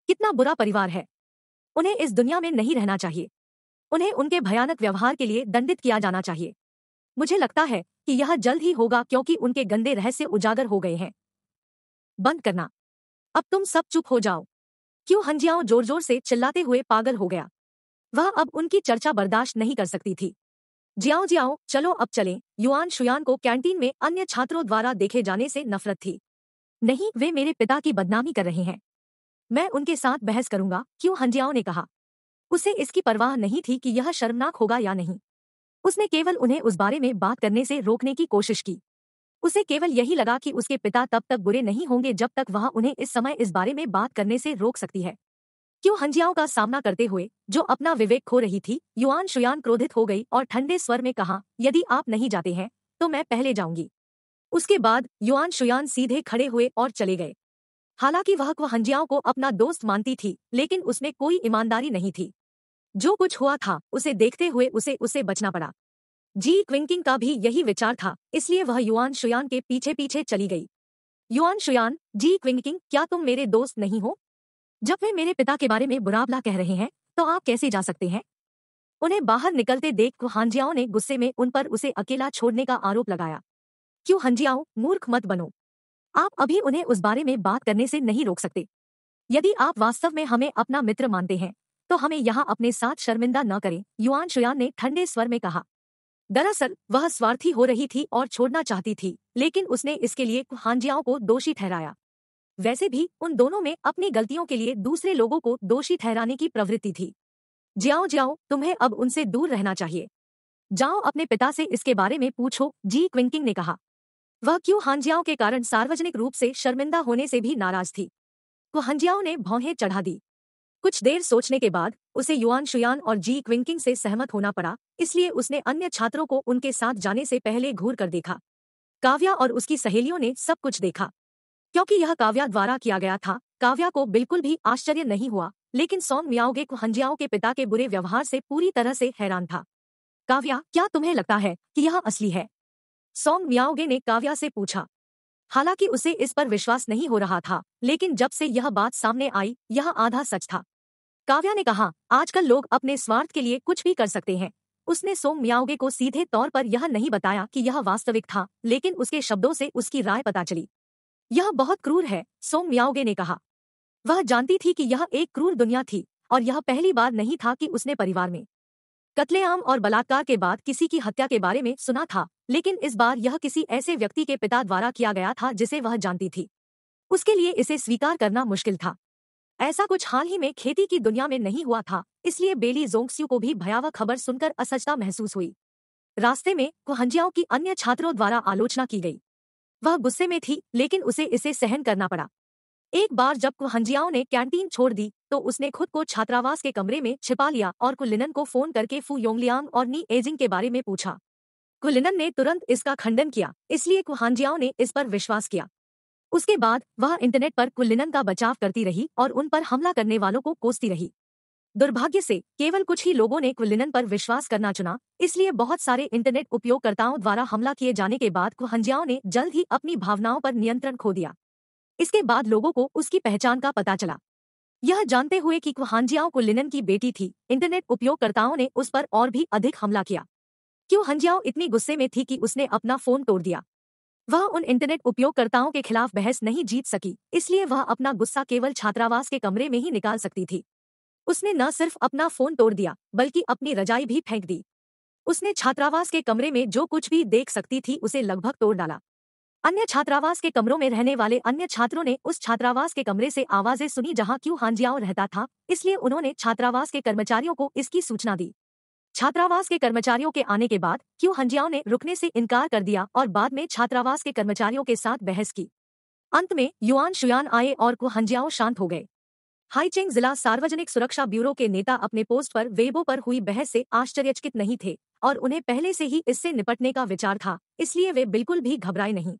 कितना बुरा परिवार है उन्हें इस दुनिया में नहीं रहना चाहिए उन्हें उनके भयानक व्यवहार के लिए दंडित किया जाना चाहिए मुझे लगता है कि यह जल्द ही होगा क्योंकि उनके गंदे रहस्य उजागर हो गए हैं बंद करना अब तुम सब चुप हो जाओ क्यों हंजियाओं जोर जोर से चिल्लाते हुए पागल हो गया वह अब उनकी चर्चा बर्दाश्त नहीं कर सकती थी जियाओ जियाओ चलो अब चलें युआन शुयान को कैंटीन में अन्य छात्रों द्वारा देखे जाने से नफरत थी नहीं वे मेरे पिता की बदनामी कर रहे हैं मैं उनके साथ बहस करूंगा क्यों हंजियाओ ने कहा उसे इसकी परवाह नहीं थी कि यह शर्मनाक होगा या नहीं उसने केवल उन्हें उस बारे में बात करने से रोकने की कोशिश की उसे केवल यही लगा कि उसके पिता तब तक बुरे नहीं होंगे जब तक वह उन्हें इस समय इस बारे में बात करने से रोक सकती है क्यों हंजियाओं का सामना करते हुए जो अपना विवेक खो रही थी युआन शुयान क्रोधित हो गई और ठंडे स्वर में कहा यदि आप नहीं जाते हैं तो मैं पहले जाऊंगी उसके बाद युआन शुयान सीधे खड़े हुए और चले गए हालांकि वह हंजियाओं को अपना दोस्त मानती थी लेकिन उसमें कोई ईमानदारी नहीं थी जो कुछ हुआ था उसे देखते हुए उसे उसे बचना पड़ा जी क्विंकिंग का भी यही विचार था इसलिए वह युआन शुयान के पीछे पीछे चली गई युआन शुयान जी क्विंकिंग क्या तुम मेरे दोस्त नहीं हो जब वे मेरे पिता के बारे में बुराबला कह रहे हैं तो आप कैसे जा सकते हैं उन्हें बाहर निकलते देख हांजियाओ ने गुस्से में उन पर उसे अकेला छोड़ने का आरोप लगाया क्यों हंजियाओं मूर्ख मत बनो आप अभी उन्हें उस बारे में बात करने से नहीं रोक सकते यदि आप वास्तव में हमें अपना मित्र मानते हैं तो हमें यहाँ अपने साथ शर्मिंदा न करें युआन शुयान ने ठंडे स्वर में कहा दरअसल वह स्वार्थी हो रही थी और छोड़ना चाहती थी लेकिन उसने इसके लिए हांजियाओं को दोषी ठहराया वैसे भी उन दोनों में अपनी गलतियों के लिए दूसरे लोगों को दोषी ठहराने की प्रवृत्ति थी जियाओ जियाओ तुम्हें अब उनसे दूर रहना चाहिए जाओ अपने पिता से इसके बारे में पूछो जी क्विंकिंग ने कहा वह क्यों हांजियाओं के कारण सार्वजनिक रूप से शर्मिंदा होने से भी नाराज थी कुहंजियाओं तो ने भौहें चढ़ा दी कुछ देर सोचने के बाद उसे युआन शुयान और जी क्विंकिंग से सहमत होना पड़ा इसलिए उसने अन्य छात्रों को उनके साथ जाने से पहले घूर कर देखा काव्या और उसकी सहेलियों ने सब कुछ देखा क्योंकि यह काव्या द्वारा किया गया था काव्या को बिल्कुल भी आश्चर्य नहीं हुआ लेकिन सोंग मियाओगे हंजियाओं के पिता के बुरे व्यवहार से पूरी तरह से हैरान था काव्या क्या तुम्हें लगता है कि यह असली है सोंग मियाओगे ने काव्या से पूछा हालांकि उसे इस पर विश्वास नहीं हो रहा था लेकिन जब से यह बात सामने आई यह आधा सच था काव्या ने कहा आजकल लोग अपने स्वार्थ के लिए कुछ भी कर सकते हैं उसने सोम मियाओगे को सीधे तौर पर यह नहीं बताया कि यह वास्तविक था लेकिन उसके शब्दों से उसकी राय पता चली यह बहुत क्रूर है सोम मियाओगे ने कहा वह जानती थी कि यह एक क्रूर दुनिया थी और यह पहली बार नहीं था कि उसने परिवार में कत्लेआम और बलात्कार के बाद किसी की हत्या के बारे में सुना था लेकिन इस बार यह किसी ऐसे व्यक्ति के पिता द्वारा किया गया था जिसे वह जानती थी उसके लिए इसे स्वीकार करना मुश्किल था ऐसा कुछ हाल ही में खेती की दुनिया में नहीं हुआ था इसलिए बेली जोंगस्यू को भी भयावह खबर सुनकर असजता महसूस हुई रास्ते में कुहंजियाओ की अन्य छात्रों द्वारा आलोचना की गई वह गुस्से में थी लेकिन उसे इसे सहन करना पड़ा एक बार जब कुहंजियाओं ने कैंटीन छोड़ दी तो उसने खुद को छात्रावास के कमरे में छिपा लिया और कुलिनन को फोन करके फू योंगलियांग और नी एजिंग के बारे में पूछा कुलिनन ने तुरंत इसका खंडन किया इसलिए कुहांजियाओं ने इस पर विश्वास किया उसके बाद वह इंटरनेट पर कुल्लिनन का बचाव करती रही और उन पर हमला करने वालों को कोसती रही दुर्भाग्य से केवल कुछ ही लोगों ने कुल्लिनन पर विश्वास करना चुना इसलिए बहुत सारे इंटरनेट उपयोगकर्ताओं द्वारा हमला किए जाने के बाद कुहंजियाओं ने जल्द ही अपनी भावनाओं पर नियंत्रण खो दिया इसके बाद लोगों को उसकी पहचान का पता चला यह जानते हुए कि कुहांजियाओं को लिनन की बेटी थी इंटरनेट उपयोगकर्ताओं ने उस पर और भी अधिक हमला किया क्यों हंजियाओं इतनी गुस्से में थी कि उसने अपना फोन तोड़ दिया वह उन इंटरनेट उपयोगकर्ताओं के खिलाफ बहस नहीं जीत सकी इसलिए वह अपना गुस्सा केवल छात्रावास के कमरे में ही निकाल सकती थी उसने न सिर्फ अपना फोन तोड़ दिया बल्कि अपनी रजाई भी फेंक दी उसने छात्रावास के कमरे में जो कुछ भी देख सकती थी उसे लगभग तोड़ डाला अन्य छात्रावास के कमरों में रहने वाले अन्य छात्रों ने उस छात्रावास के कमरे से आवाजें सुनी जहां क्यों हांजियाओं रहता था इसलिए उन्होंने छात्रावास के कर्मचारियों को इसकी सूचना दी छात्रावास के कर्मचारियों के आने के बाद क्यों हंजियाओं ने रुकने से इनकार कर दिया और बाद में छात्रावास के कर्मचारियों के साथ बहस की अंत में युआन शुयान आए और हंजियाओं शांत हो गए हाईचेंग जिला सार्वजनिक सुरक्षा ब्यूरो के नेता अपने पोस्ट पर वेबो पर हुई बहस से आश्चर्यचकित नहीं थे और उन्हें पहले से ही इससे निपटने का विचार था इसलिए वे बिल्कुल भी घबराए नहीं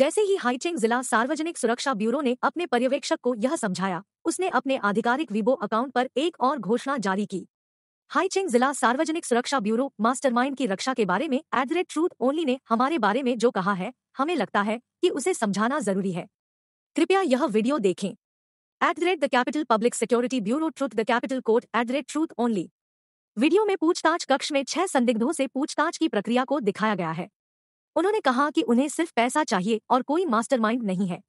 जैसे ही हाईचेंग जिला सार्वजनिक सुरक्षा ब्यूरो ने अपने पर्यवेक्षक को यह समझाया उसने अपने आधिकारिक वीबो अकाउंट पर एक और घोषणा जारी की हाईचिंग जिला सार्वजनिक सुरक्षा ब्यूरो मास्टरमाइंड की रक्षा के बारे में at the rate truth only ने हमारे बारे में जो कहा है हमें लगता है कि उसे समझाना जरूरी है कृपया यह वीडियो देखें at the rate the capital public security bureau truth the capital court at the rate truth only video में पूछताछ कक्ष में छह संदिग्धों से पूछताछ की प्रक्रिया को दिखाया गया है उन्होंने कहा कि उन्हें सिर्फ पैसा चाहिए और कोई मास्टरमाइंड नहीं है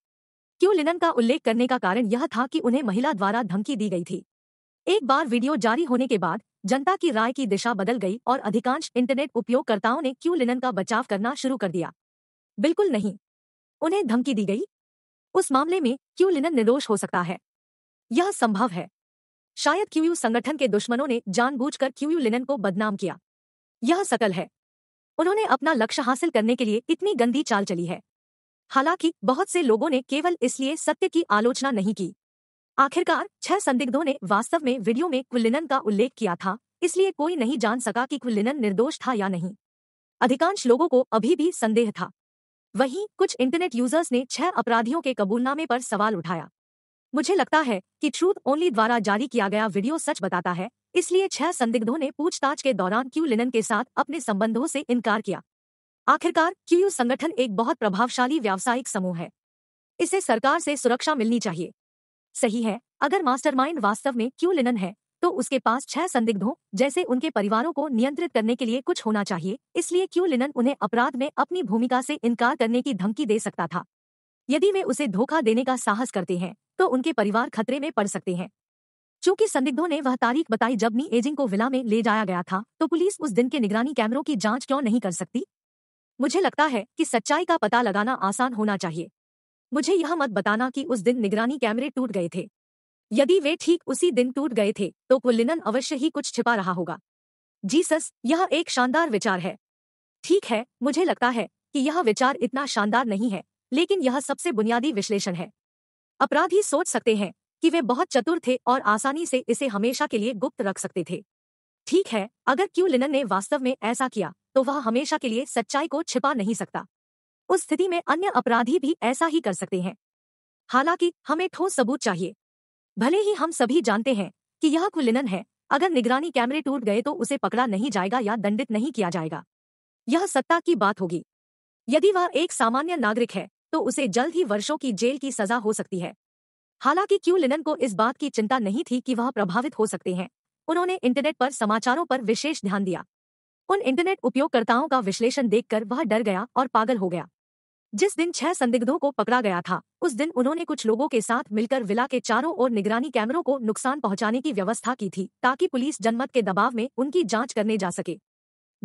क्यों लिनन का उल्लेख करने का कारण यह था कि उन्हें महिला द्वारा धमकी दी गई थी एक बार वीडियो जारी होने के बाद जनता की राय की दिशा बदल गई और अधिकांश इंटरनेट उपयोगकर्ताओं ने क्यू लिनन का बचाव करना शुरू कर दिया बिल्कुल नहीं उन्हें धमकी दी गई उस मामले में क्यू लिनन निर्दोष हो सकता है यह संभव है शायद क्यूयू संगठन के दुश्मनों ने जानबूझकर क्यूयू लिनन को बदनाम किया यह सकल है उन्होंने अपना लक्ष्य हासिल करने के लिए इतनी गंदी चाल चली है हालांकि बहुत से लोगों ने केवल इसलिए सत्य की आलोचना नहीं की आखिरकार छह संदिग्धों ने वास्तव में वीडियो में कुल्लिनन का उल्लेख किया था इसलिए कोई नहीं जान सका कि कुल्लिनन निर्दोष था या नहीं अधिकांश लोगों को अभी भी संदेह था वहीं कुछ इंटरनेट यूजर्स ने छह अपराधियों के कबूलनामे पर सवाल उठाया मुझे लगता है कि ट्रूथ ओनली द्वारा जारी किया गया वीडियो सच बताता है इसलिए छह संदिग्धों ने पूछताछ के दौरान क्यू लिनन के साथ अपने संबंधों से इनकार किया आखिरकार क्यू संगठन एक बहुत प्रभावशाली व्यावसायिक समूह है इसे सरकार से सुरक्षा मिलनी चाहिए सही है अगर मास्टरमाइंड वास्तव में क्यू लिनन है तो उसके पास छह संदिग्धों जैसे उनके परिवारों को नियंत्रित करने के लिए कुछ होना चाहिए इसलिए क्यू लिनन उन्हें अपराध में अपनी भूमिका से इनकार करने की धमकी दे सकता था यदि वे उसे धोखा देने का साहस करते हैं तो उनके परिवार खतरे में पड़ सकते हैं चूंकि संदिग्धों ने वह तारीख बताई जब मी एजिंग को विला में ले जाया गया था तो पुलिस उस दिन के निगरानी कैमरों की जांच क्यों नहीं कर सकती मुझे लगता है कि सच्चाई का पता लगाना आसान होना चाहिए मुझे यह मत बताना कि उस दिन निगरानी कैमरे टूट गए थे यदि वे ठीक उसी दिन टूट गए थे तो कुल्लिनन अवश्य ही कुछ छिपा रहा होगा जीसस यह एक शानदार विचार है ठीक है मुझे लगता है कि यह विचार इतना शानदार नहीं है लेकिन यह सबसे बुनियादी विश्लेषण है अपराधी सोच सकते हैं कि वे बहुत चतुर थे और आसानी से इसे हमेशा के लिए गुप्त रख सकते थे ठीक है अगर क्यू लिनन ने वास्तव में ऐसा किया तो वह हमेशा के लिए सच्चाई को छिपा नहीं सकता उस स्थिति में अन्य अपराधी भी ऐसा ही कर सकते हैं हालांकि हमें ठोस सबूत चाहिए भले ही हम सभी जानते हैं कि यह कुलिनन है अगर निगरानी कैमरे टूट गए तो उसे पकड़ा नहीं जाएगा या दंडित नहीं किया जाएगा यह सत्ता की बात होगी यदि वह एक सामान्य नागरिक है तो उसे जल्द ही वर्षों की जेल की सजा हो सकती है हालांकि क्यू लिनन को इस बात की चिंता नहीं थी कि वह प्रभावित हो सकते हैं उन्होंने इंटरनेट पर समाचारों पर विशेष ध्यान दिया उन इंटरनेट उपयोगकर्ताओं का विश्लेषण देखकर वह डर गया और पागल हो गया जिस दिन छह संदिग्धों को पकड़ा गया था उस दिन उन्होंने कुछ लोगों के साथ मिलकर विला के चारों ओर निगरानी कैमरों को नुकसान पहुंचाने की व्यवस्था की थी ताकि पुलिस जनमत के दबाव में उनकी जांच करने जा सके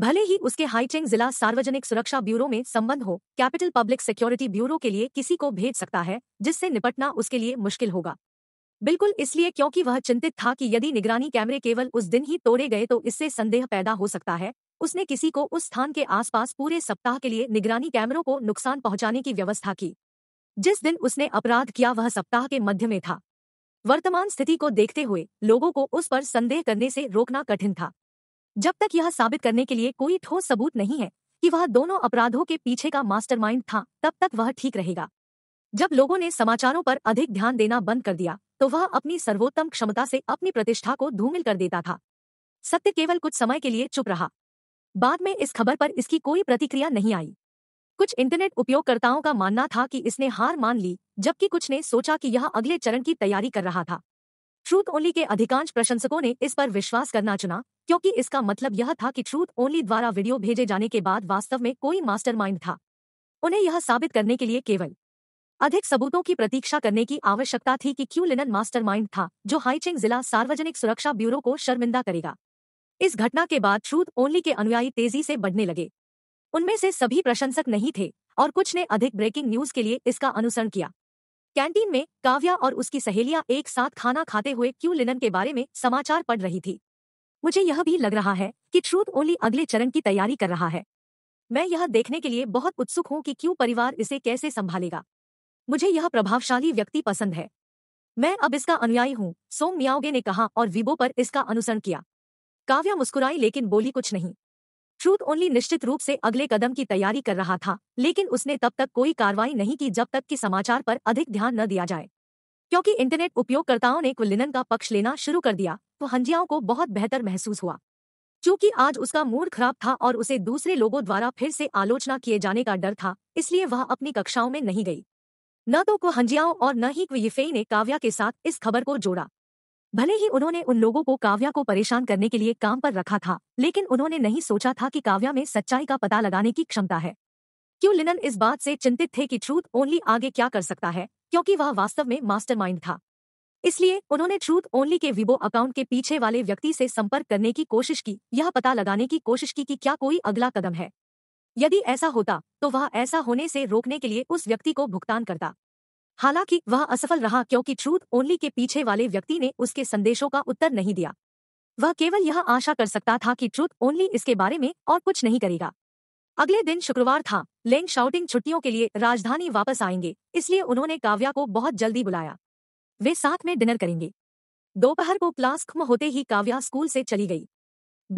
भले ही उसके हाईचेंग जिला सार्वजनिक सुरक्षा ब्यूरो में संबंध हो कैपिटल पब्लिक सिक्योरिटी ब्यूरो के लिए किसी को भेज सकता है जिससे निपटना उसके लिए मुश्किल होगा बिल्कुल इसलिए क्योंकि वह चिंतित था कि यदि निगरानी कैमरे केवल उस दिन ही तोड़े गए तो इससे संदेह पैदा हो सकता है उसने किसी को उस स्थान के आसपास पूरे सप्ताह के लिए निगरानी कैमरों को नुकसान पहुंचाने की व्यवस्था की जिस दिन उसने अपराध किया वह सप्ताह के मध्य में था वर्तमान स्थिति को देखते हुए लोगों को उस पर संदेह करने से रोकना कठिन था जब तक यह साबित करने के लिए कोई ठोस सबूत नहीं है कि वह दोनों अपराधों के पीछे का मास्टरमाइंड था तब तक वह ठीक रहेगा जब लोगों ने समाचारों पर अधिक ध्यान देना बंद कर दिया तो वह अपनी सर्वोत्तम क्षमता से अपनी प्रतिष्ठा को धूमिल कर देता था सत्य केवल कुछ समय के लिए चुप रहा बाद में इस खबर पर इसकी कोई प्रतिक्रिया नहीं आई कुछ इंटरनेट उपयोगकर्ताओं का मानना था कि इसने हार मान ली जबकि कुछ ने सोचा कि यह अगले चरण की तैयारी कर रहा था ट्रूथ ओनली के अधिकांश प्रशंसकों ने इस पर विश्वास करना चुना क्योंकि इसका मतलब यह था कि ट्रूथ ओनली द्वारा वीडियो भेजे जाने के बाद वास्तव में कोई मास्टरमाइंड था उन्हें यह साबित करने के लिए केवल अधिक सबूतों की प्रतीक्षा करने की आवश्यकता थी कि क्यों लिनन मास्टरमाइंड था जो हाईचिंग जिला सार्वजनिक सुरक्षा ब्यूरो को शर्मिंदा करेगा इस घटना के बाद ट्रूथ ओनली के अनुयायी तेजी से बढ़ने लगे उनमें से सभी प्रशंसक नहीं थे और कुछ ने अधिक ब्रेकिंग न्यूज के लिए इसका अनुसरण किया कैंटीन में काव्या और उसकी सहेलियां एक साथ खाना खाते हुए क्यू लिनन के बारे में समाचार पढ़ रही थी मुझे यह भी लग रहा है कि ट्रूथ ओनली अगले चरण की तैयारी कर रहा है मैं यह देखने के लिए बहुत उत्सुक हूं कि क्यों परिवार इसे कैसे संभालेगा मुझे यह प्रभावशाली व्यक्ति पसंद है मैं अब इसका अनुयायी हूं सोम मियाओगे ने कहा और विबो पर इसका अनुसरण किया काव्या मुस्कुराई लेकिन बोली कुछ नहीं ट्रूथ ओनली निश्चित रूप से अगले कदम की तैयारी कर रहा था लेकिन उसने तब तक कोई कार्रवाई नहीं की जब तक कि समाचार पर अधिक ध्यान न दिया जाए क्योंकि इंटरनेट उपयोगकर्ताओं ने क्विलिनन का पक्ष लेना शुरू कर दिया तो हंजियाओं को बहुत बेहतर महसूस हुआ चूंकि आज उसका मूड खराब था और उसे दूसरे लोगों द्वारा फिर से आलोचना किए जाने का डर था इसलिए वह अपनी कक्षाओं में नहीं गई न तो कुहंजियाओं हंजियाओं और न ही क्वियफेई ने काव्या के साथ इस खबर को जोड़ा भले ही उन्होंने उन लोगों को काव्या को परेशान करने के लिए काम पर रखा था लेकिन उन्होंने नहीं सोचा था कि काव्या में सच्चाई का पता लगाने की क्षमता है क्यों लिनन इस बात से चिंतित थे कि ट्रूथ ओनली आगे क्या कर सकता है क्योंकि वह वास्तव में मास्टरमाइंड था इसलिए उन्होंने ट्रूथ ओनली के विबो अकाउंट के पीछे वाले व्यक्ति से संपर्क करने की कोशिश की यह पता लगाने की कोशिश की कि क्या कोई अगला कदम है यदि ऐसा होता तो वह ऐसा होने से रोकने के लिए उस व्यक्ति को भुगतान करता हालांकि वह असफल रहा क्योंकि ट्रूथ ओनली के पीछे वाले व्यक्ति ने उसके संदेशों का उत्तर नहीं दिया वह केवल यह आशा कर सकता था कि ट्रूथ ओनली इसके बारे में और कुछ नहीं करेगा अगले दिन शुक्रवार था लेंग शाउटिंग छुट्टियों के लिए राजधानी वापस आएंगे इसलिए उन्होंने काव्या को बहुत जल्दी बुलाया वे साथ में डिनर करेंगे दोपहर को क्लास खत्म होते ही काव्या स्कूल से चली गई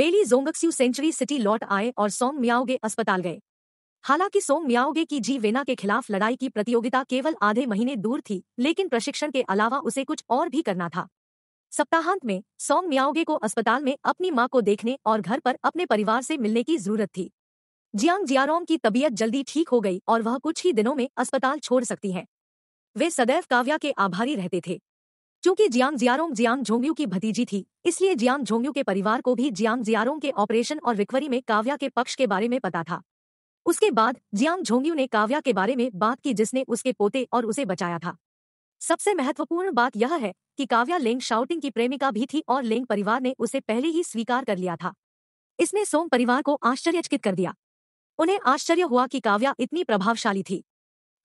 बेली जोंगक्स्यू सेंचुरी सिटी लौट आए और सोंग मियाओगे अस्पताल गए हालांकि सोंग मियाओगे की जी वेना के खिलाफ लड़ाई की प्रतियोगिता केवल आधे महीने दूर थी लेकिन प्रशिक्षण के अलावा उसे कुछ और भी करना था सप्ताहांत में सोंग मियाओगे को अस्पताल में अपनी माँ को देखने और घर पर अपने परिवार से मिलने की जरूरत थी जियांग जियारोंग की तबीयत जल्दी ठीक हो गई और वह कुछ ही दिनों में अस्पताल छोड़ सकती हैं वे सदैव काव्या के आभारी रहते थे चूंकि जियांग जियारोंग जियांग झोंगयू की भतीजी थी इसलिए जियांग झोंगयू के परिवार को भी जियांग जियारोंग के ऑपरेशन और रिकवरी में काव्या के पक्ष के बारे में पता था उसके बाद जियांग झोंगियो ने काव्या के बारे में बात की जिसने उसके पोते और उसे बचाया था सबसे महत्वपूर्ण बात यह है कि काव्या लेंग शाउटिंग की प्रेमिका भी थी और लेंग परिवार ने उसे पहले ही स्वीकार कर लिया था इसने सोम परिवार को आश्चर्यचकित कर दिया उन्हें आश्चर्य हुआ कि काव्या इतनी प्रभावशाली थी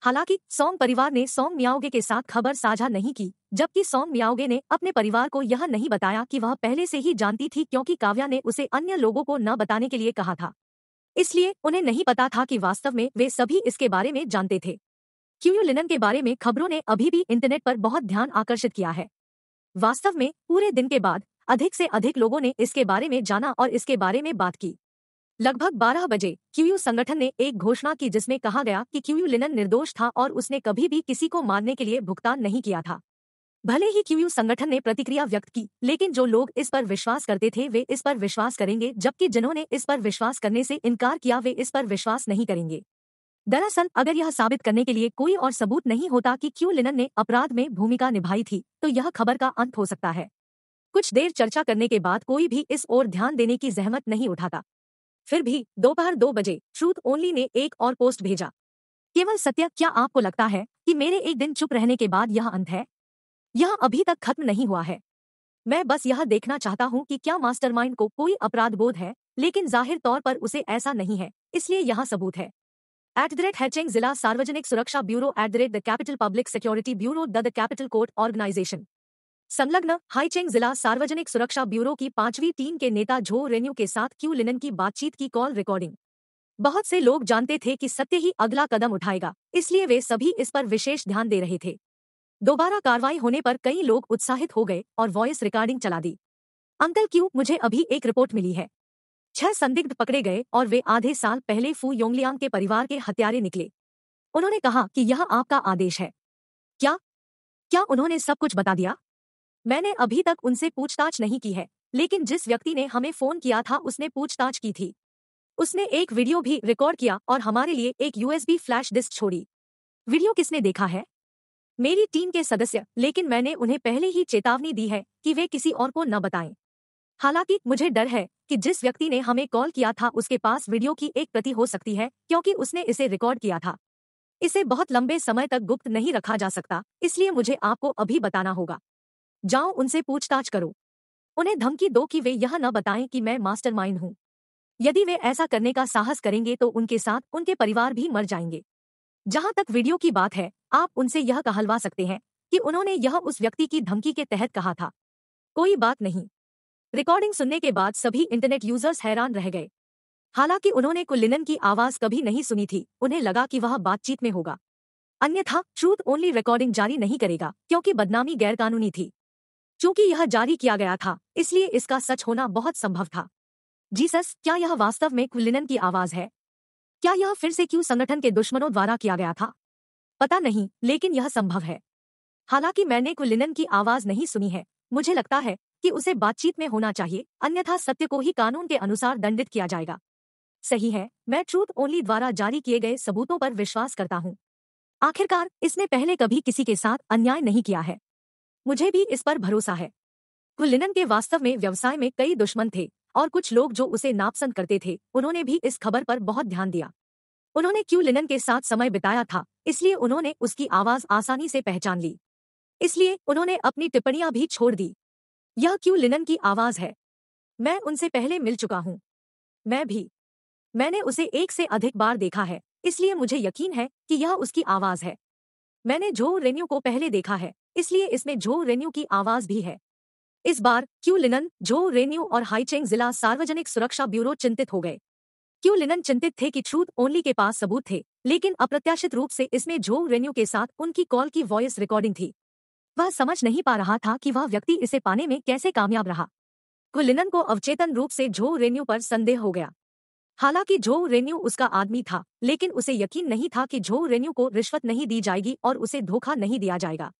हालांकि सोंग परिवार ने सोंग मियाओगे के साथ खबर साझा नहीं की जबकि सोंग मियाओगे ने अपने परिवार को यह नहीं बताया कि वह पहले से ही जानती थी क्योंकि काव्या ने उसे अन्य लोगों को न बताने के लिए कहा था इसलिए उन्हें नहीं पता था कि वास्तव में वे सभी इसके बारे में जानते थे क्यूयू लिनन के बारे में खबरों ने अभी भी इंटरनेट पर बहुत ध्यान आकर्षित किया है वास्तव में पूरे दिन के बाद अधिक से अधिक लोगों ने इसके बारे में जाना और इसके बारे में बात की लगभग 12 बजे क्यूयू संगठन ने एक घोषणा की जिसमें कहा गया कि क्यूयू लिनन निर्दोष था और उसने कभी भी किसी को मारने के लिए भुगतान नहीं किया था भले ही क्यूयू संगठन ने प्रतिक्रिया व्यक्त की लेकिन जो लोग इस पर विश्वास करते थे वे इस पर विश्वास करेंगे जबकि जिन्होंने इस पर विश्वास करने से इनकार किया वे इस पर विश्वास नहीं करेंगे दरअसल अगर यह साबित करने के लिए कोई और सबूत नहीं होता कि क्यों लिनन ने अपराध में भूमिका निभाई थी तो यह खबर का अंत हो सकता है कुछ देर चर्चा करने के बाद कोई भी इस ओर ध्यान देने की जहमत नहीं उठाता फिर भी दोपहर दो बजे श्रूत ओनली ने एक और पोस्ट भेजा केवल सत्य क्या आपको लगता है कि मेरे एक दिन चुप रहने के बाद यह अंत है यह अभी तक खत्म नहीं हुआ है मैं बस यह देखना चाहता हूँ कि क्या मास्टरमाइंड को कोई अपराध बोध है लेकिन जाहिर तौर पर उसे ऐसा नहीं है इसलिए यह सबूत है एट द रेट हैचिंग जिला सार्वजनिक सुरक्षा bureau at the rate the capital public security bureau the the capital court organisation संलग्न हाईचेंग जिला सार्वजनिक सुरक्षा ब्यूरो की पांचवी टीम के नेता झो रेन्यू के साथ क्यू लिनन की बातचीत की कॉल रिकॉर्डिंग बहुत से लोग जानते थे कि सत्य ही अगला कदम उठाएगा इसलिए वे सभी इस पर विशेष ध्यान दे रहे थे दोबारा कार्रवाई होने पर कई लोग उत्साहित हो गए और वॉयस रिकॉर्डिंग चला दी अंकल क्यों मुझे अभी एक रिपोर्ट मिली है छह संदिग्ध पकड़े गए और वे आधे साल पहले फू योंगलियांग के परिवार के हत्यारे निकले उन्होंने कहा कि यह आपका आदेश है क्या क्या उन्होंने सब कुछ बता दिया मैंने अभी तक उनसे पूछताछ नहीं की है लेकिन जिस व्यक्ति ने हमें फोन किया था उसने पूछताछ की थी उसने एक वीडियो भी रिकॉर्ड किया और हमारे लिए एक यूएसबी फ्लैश डिस्क छोड़ी वीडियो किसने देखा है मेरी टीम के सदस्य लेकिन मैंने उन्हें पहले ही चेतावनी दी है कि वे किसी और को न बताएं हालांकि मुझे डर है कि जिस व्यक्ति ने हमें कॉल किया था उसके पास वीडियो की एक प्रति हो सकती है क्योंकि उसने इसे रिकॉर्ड किया था इसे बहुत लंबे समय तक गुप्त नहीं रखा जा सकता इसलिए मुझे आपको अभी बताना होगा जाओ उनसे पूछताछ करो उन्हें धमकी दो कि वे यह न बताएं कि मैं मास्टरमाइंड हूं यदि वे ऐसा करने का साहस करेंगे तो उनके साथ उनके परिवार भी मर जाएंगे जहां तक वीडियो की बात है आप उनसे यह कहलवा सकते हैं कि उन्होंने यह उस व्यक्ति की धमकी के तहत कहा था कोई बात नहीं रिकॉर्डिंग सुनने के बाद सभी इंटरनेट यूजर्स हैरान रह गए हालांकि उन्होंने कुल्लिनन की आवाज कभी नहीं सुनी थी उन्हें लगा कि वह बातचीत में होगा अन्यथा ट्रूथ ओनली रिकॉर्डिंग जारी नहीं करेगा क्योंकि बदनामी गैरकानूनी थी चूंकि यह जारी किया गया था इसलिए इसका सच होना बहुत संभव था जीसस क्या यह वास्तव में कुलिनन की आवाज है क्या यह फिर से क्यू संगठन के दुश्मनों द्वारा किया गया था पता नहीं लेकिन यह संभव है हालांकि मैंने कुलिनन की आवाज नहीं सुनी है मुझे लगता है कि उसे बातचीत में होना चाहिए अन्यथा सत्य को ही कानून के अनुसार दंडित किया जाएगा सही है मैं ट्रूथ ओनली द्वारा जारी किए गए सबूतों पर विश्वास करता हूँ आखिरकार इसने पहले कभी किसी के साथ अन्याय नहीं किया है मुझे भी इस पर भरोसा है कुलिनन के वास्तव में व्यवसाय में कई दुश्मन थे और कुछ लोग जो उसे नापसंद करते थे उन्होंने भी इस खबर पर बहुत ध्यान दिया उन्होंने क्यू लिनन के साथ समय बिताया था इसलिए उन्होंने उसकी आवाज आसानी से पहचान ली इसलिए उन्होंने अपनी टिप्पणियां भी छोड़ दी यह क्यू लिनन की आवाज है मैं उनसे पहले मिल चुका हूँ मैं भी मैंने उसे एक से अधिक बार देखा है इसलिए मुझे यकीन है कि यह उसकी आवाज है मैंने जो रेन्यू को पहले देखा है इसलिए इसमें जो रेन्यू की आवाज भी है इस बार क्यू लिनन झो रेन्यू और हाईचेंग जिला सार्वजनिक सुरक्षा ब्यूरो चिंतित हो गए क्यू लिनन चिंतित थे कि ट्रूथ ओनली के पास सबूत थे लेकिन अप्रत्याशित रूप से इसमें झो रेन्यू के साथ उनकी कॉल की वॉयस रिकॉर्डिंग थी वह समझ नहीं पा रहा था कि वह व्यक्ति इसे पाने में कैसे कामयाब रहा क्विलिनन को अवचेतन रूप से झो रेन्यू पर संदेह हो गया हालांकि झो रेन्यू उसका आदमी था लेकिन उसे यकीन नहीं था कि झो रेन्यू को रिश्वत नहीं दी जाएगी और उसे धोखा नहीं दिया जाएगा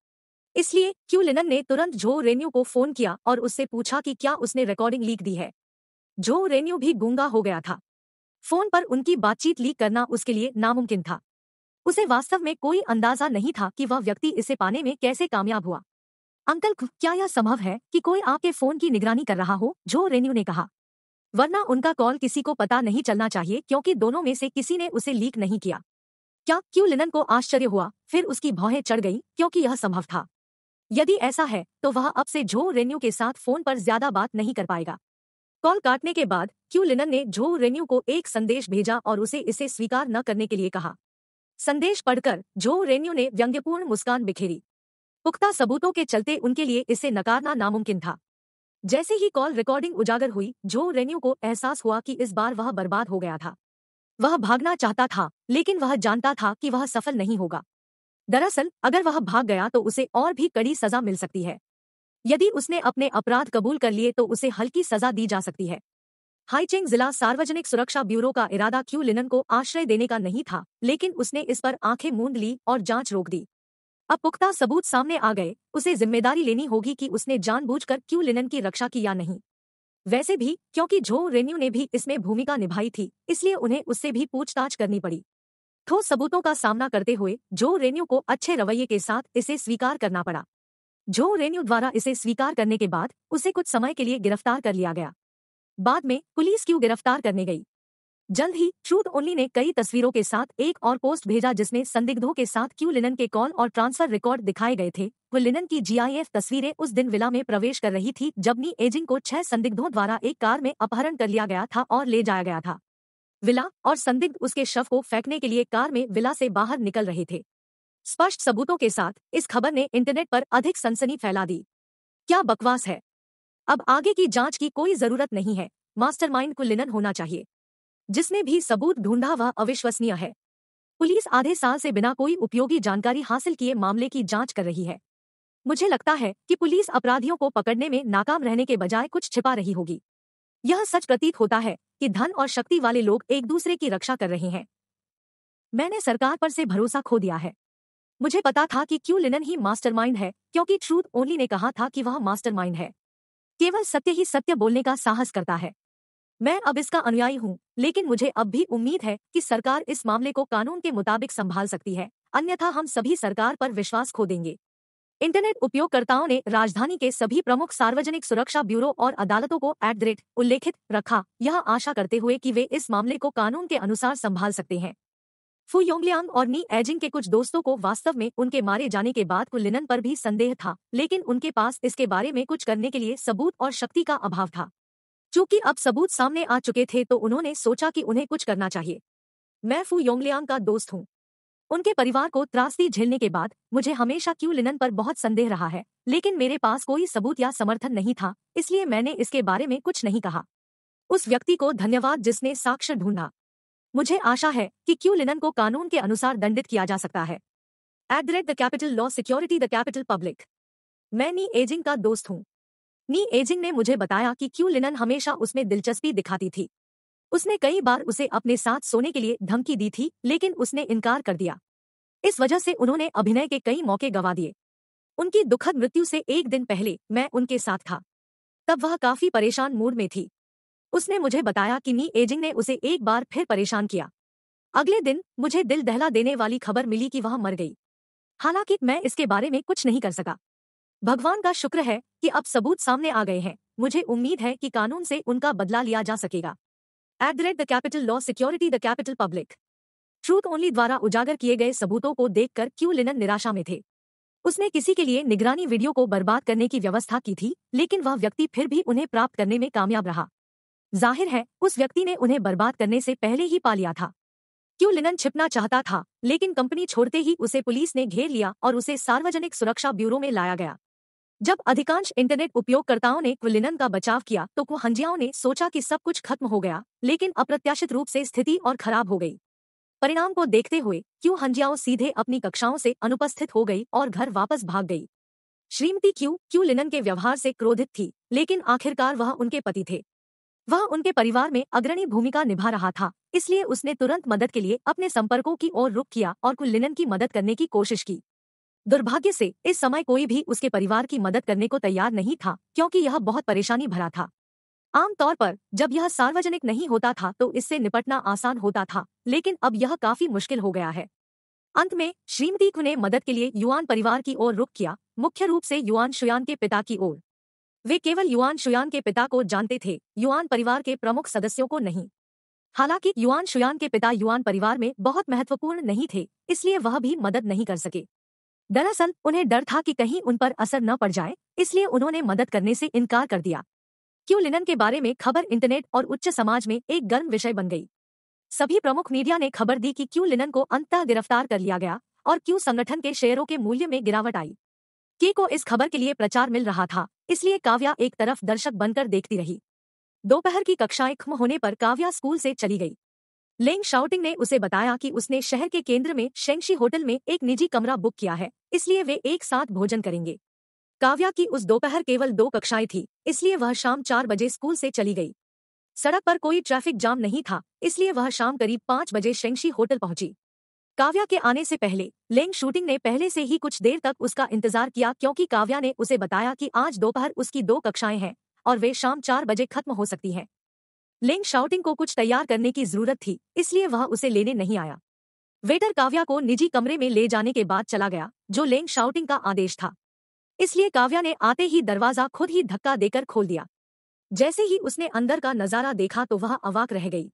इसलिए क्यू लिनन ने तुरंत जो रेन्यू को फोन किया और उससे पूछा कि क्या उसने रिकॉर्डिंग लीक दी है जो रेन्यू भी गूंगा हो गया था फोन पर उनकी बातचीत लीक करना उसके लिए नामुमकिन था उसे वास्तव में कोई अंदाजा नहीं था कि वह व्यक्ति इसे पाने में कैसे कामयाब हुआ अंकल क्या यह संभव है कि कोई आपके फोन की निगरानी कर रहा हो जो रेन्यू ने कहा वरना उनका कॉल किसी को पता नहीं चलना चाहिए क्योंकि दोनों में से किसी ने उसे लीक नहीं किया क्या क्यू लिनन को आश्चर्य हुआ फिर उसकी भौहें चढ़ गई क्योंकि यह संभव था यदि ऐसा है तो वह अब से झो रेन्यू के साथ फोन पर ज्यादा बात नहीं कर पाएगा कॉल काटने के बाद क्यू लिनन ने झो रेन्यू को एक संदेश भेजा और उसे इसे स्वीकार न करने के लिए कहा संदेश पढ़कर झो रेन्यू ने व्यंग्यपूर्ण मुस्कान बिखेरी पुख्ता सबूतों के चलते उनके लिए इसे नकारना नामुमकिन था जैसे ही कॉल रिकॉर्डिंग उजागर हुई झो रेन्यू को एहसास हुआ कि इस बार वह बर्बाद हो गया था वह भागना चाहता था लेकिन वह जानता था कि वह सफल नहीं होगा दरअसल अगर वह भाग गया तो उसे और भी कड़ी सजा मिल सकती है यदि उसने अपने अपराध कबूल कर लिए तो उसे हल्की सजा दी जा सकती है हाईचेंग जिला सार्वजनिक सुरक्षा ब्यूरो का इरादा क्यू लिनन को आश्रय देने का नहीं था लेकिन उसने इस पर आंखें मूंद ली और जांच रोक दी अब पुख्ता सबूत सामने आ गए उसे जिम्मेदारी लेनी होगी कि उसने जानबूझकर क्यू लिनन की रक्षा की या नहीं वैसे भी क्योंकि झो रेन्यू ने भी इसमें भूमिका निभाई थी इसलिए उन्हें उससे भी पूछताछ करनी पड़ी ठोस सबूतों का सामना करते हुए जो रेन्यू को अच्छे रवैये के साथ इसे स्वीकार करना पड़ा जो रेन्यू द्वारा इसे स्वीकार करने के बाद उसे कुछ समय के लिए गिरफ्तार कर लिया गया बाद में पुलिस क्यों गिरफ्तार करने गई जल्द ही ट्रूथ ओनली ने कई तस्वीरों के साथ एक और पोस्ट भेजा जिसमें संदिग्धों के साथ क्यू लिनन के कॉल और ट्रांसफर रिकॉर्ड दिखाए गए थे वो लिनन की जीआईएफ तस्वीरें उस दिन विला में प्रवेश कर रही थी जब नी एजिंग को छह संदिग्धों द्वारा एक कार में अपहरण कर लिया गया था और ले जाया गया था विला और संदिग्ध उसके शव को फेंकने के लिए कार में विला से बाहर निकल रहे थे स्पष्ट सबूतों के साथ इस खबर ने इंटरनेट पर अधिक सनसनी फैला दी क्या बकवास है अब आगे की जांच की कोई जरूरत नहीं है मास्टरमाइंड को लिनन होना चाहिए जिसने भी सबूत ढूंढा वह अविश्वसनीय है पुलिस आधे साल से बिना कोई उपयोगी जानकारी हासिल किए मामले की जांच कर रही है मुझे लगता है कि पुलिस अपराधियों को पकड़ने में नाकाम रहने के बजाय कुछ छिपा रही होगी यह सच प्रतीत होता है कि धन और शक्ति वाले लोग एक दूसरे की रक्षा कर रहे हैं मैंने सरकार पर से भरोसा खो दिया है मुझे पता था कि क्यों लिनन ही मास्टरमाइंड है क्योंकि ट्रूथ ओनली ने कहा था कि वह मास्टरमाइंड है केवल सत्य ही सत्य बोलने का साहस करता है मैं अब इसका अनुयायी हूँ लेकिन मुझे अब भी उम्मीद है कि सरकार इस मामले को कानून के मुताबिक संभाल सकती है अन्यथा हम सभी सरकार पर विश्वास खो देंगे इंटरनेट उपयोगकर्ताओं ने राजधानी के सभी प्रमुख सार्वजनिक सुरक्षा ब्यूरो और अदालतों को एट द रेट उल्लेखित रखा यह आशा करते हुए कि वे इस मामले को कानून के अनुसार संभाल सकते हैं फू योंगलियांग और नी एजिंग के कुछ दोस्तों को वास्तव में उनके मारे जाने के बाद कुलिनन पर भी संदेह था लेकिन उनके पास इसके बारे में कुछ करने के लिए सबूत और शक्ति का अभाव था चूंकि अब सबूत सामने आ चुके थे तो उन्होंने सोचा कि उन्हें कुछ करना चाहिए मैं फू योंगलियांग का दोस्त हूँ उनके परिवार को त्रासदी झेलने के बाद मुझे हमेशा क्यू लिनन पर बहुत संदेह रहा है लेकिन मेरे पास कोई सबूत या समर्थन नहीं था इसलिए मैंने इसके बारे में कुछ नहीं कहा उस व्यक्ति को धन्यवाद जिसने साक्ष्य ढूंढा मुझे आशा है कि क्यू लिनन को कानून के अनुसार दंडित किया जा सकता है at the rate the capital law security the capital public मैं नी एजिंग का दोस्त हूँ नी एजिंग ने मुझे बताया कि क्यू लिनन हमेशा उसमें दिलचस्पी दिखाती थी उसने कई बार उसे अपने साथ सोने के लिए धमकी दी थी लेकिन उसने इनकार कर दिया इस वजह से उन्होंने अभिनय के कई मौके गंवा दिए उनकी दुखद मृत्यु से एक दिन पहले मैं उनके साथ था तब वह काफी परेशान मूड में थी उसने मुझे बताया कि नी एजिंग ने उसे एक बार फिर परेशान किया अगले दिन मुझे दिल दहला देने वाली खबर मिली कि वह मर गई हालांकि मैं इसके बारे में कुछ नहीं कर सका भगवान का शुक्र है कि अब सबूत सामने आ गए हैं मुझे उम्मीद है कि कानून से उनका बदला लिया जा सकेगा at the rate the capital law security the capital public truth only द्वारा उजागर किए गए सबूतों को देखकर क्यू लिनन निराशा में थे उसने किसी के लिए निगरानी वीडियो को बर्बाद करने की व्यवस्था की थी लेकिन वह व्यक्ति फिर भी उन्हें प्राप्त करने में कामयाब रहा जाहिर है उस व्यक्ति ने उन्हें बर्बाद करने से पहले ही पा लिया था क्यू लिनन छिपना चाहता था लेकिन कंपनी छोड़ते ही उसे पुलिस ने घेर लिया और उसे सार्वजनिक सुरक्षा ब्यूरो में लाया गया जब अधिकांश इंटरनेट उपयोगकर्ताओं ने क्विलिनन का बचाव किया तो कुहंजियाओं ने सोचा कि सब कुछ खत्म हो गया लेकिन अप्रत्याशित रूप से स्थिति और खराब हो गई परिणाम को देखते हुए क्यू हंजियाओं सीधे अपनी कक्षाओं से अनुपस्थित हो गई और घर वापस भाग गई श्रीमती क्यू क्यू लिनन के व्यवहार से क्रोधित थी लेकिन आखिरकार वह उनके पति थे वह उनके परिवार में अग्रणी भूमिका निभा रहा था इसलिए उसने तुरंत मदद के लिए अपने संपर्कों की ओर रुख किया और कुल लिनन की मदद करने की कोशिश की दुर्भाग्य से इस समय कोई भी उसके परिवार की मदद करने को तैयार नहीं था क्योंकि यह बहुत परेशानी भरा था आमतौर पर जब यह सार्वजनिक नहीं होता था तो इससे निपटना आसान होता था लेकिन अब यह काफी मुश्किल हो गया है अंत में श्रीमती ने मदद के लिए युवान परिवार की ओर रुख किया मुख्य रूप से युवान शुयान के पिता की ओर वे केवल युवान शुयान के पिता को जानते थे युवान परिवार के प्रमुख सदस्यों को नहीं हालांकि युवान शुयान के पिता युवान परिवार में बहुत महत्वपूर्ण नहीं थे इसलिए वह भी मदद नहीं कर सके दरअसल उन्हें डर था कि कहीं उन पर असर न पड़ जाए इसलिए उन्होंने मदद करने से इनकार कर दिया क्यों लिनन के बारे में खबर इंटरनेट और उच्च समाज में एक गर्म विषय बन गई सभी प्रमुख मीडिया ने खबर दी कि क्यों लिनन को अंत गिरफ्तार कर लिया गया और क्यों संगठन के शेयरों के मूल्य में गिरावट आई के को इस खबर के लिए प्रचार मिल रहा था इसलिए काव्या एक तरफ दर्शक बनकर देखती रही दोपहर की कक्षाएं खत्म होने पर काव्या स्कूल से चली गई लेंग शाउटिंग ने उसे बताया कि उसने शहर के केंद्र में शेंगशी होटल में एक निजी कमरा बुक किया है इसलिए वे एक साथ भोजन करेंगे काव्या की उस दोपहर केवल दो कक्षाएं थी इसलिए वह शाम चार बजे स्कूल से चली गई सड़क पर कोई ट्रैफिक जाम नहीं था इसलिए वह शाम करीब पाँच बजे शेंगशी होटल पहुंची काव्या के आने से पहले लेंग शूटिंग ने पहले से ही कुछ देर तक उसका इंतजार किया क्योंकि काव्या ने उसे बताया कि आज दोपहर उसकी दो कक्षाएं हैं और वे शाम चार बजे खत्म हो सकती हैं लेंग शाउटिंग को कुछ तैयार करने की जरूरत थी इसलिए वह उसे लेने नहीं आया वेटर काव्या को निजी कमरे में ले जाने के बाद चला गया जो लेंग शाउटिंग का आदेश था इसलिए काव्या ने आते ही दरवाजा खुद ही धक्का देकर खोल दिया जैसे ही उसने अंदर का नजारा देखा तो वह अवाक रह गई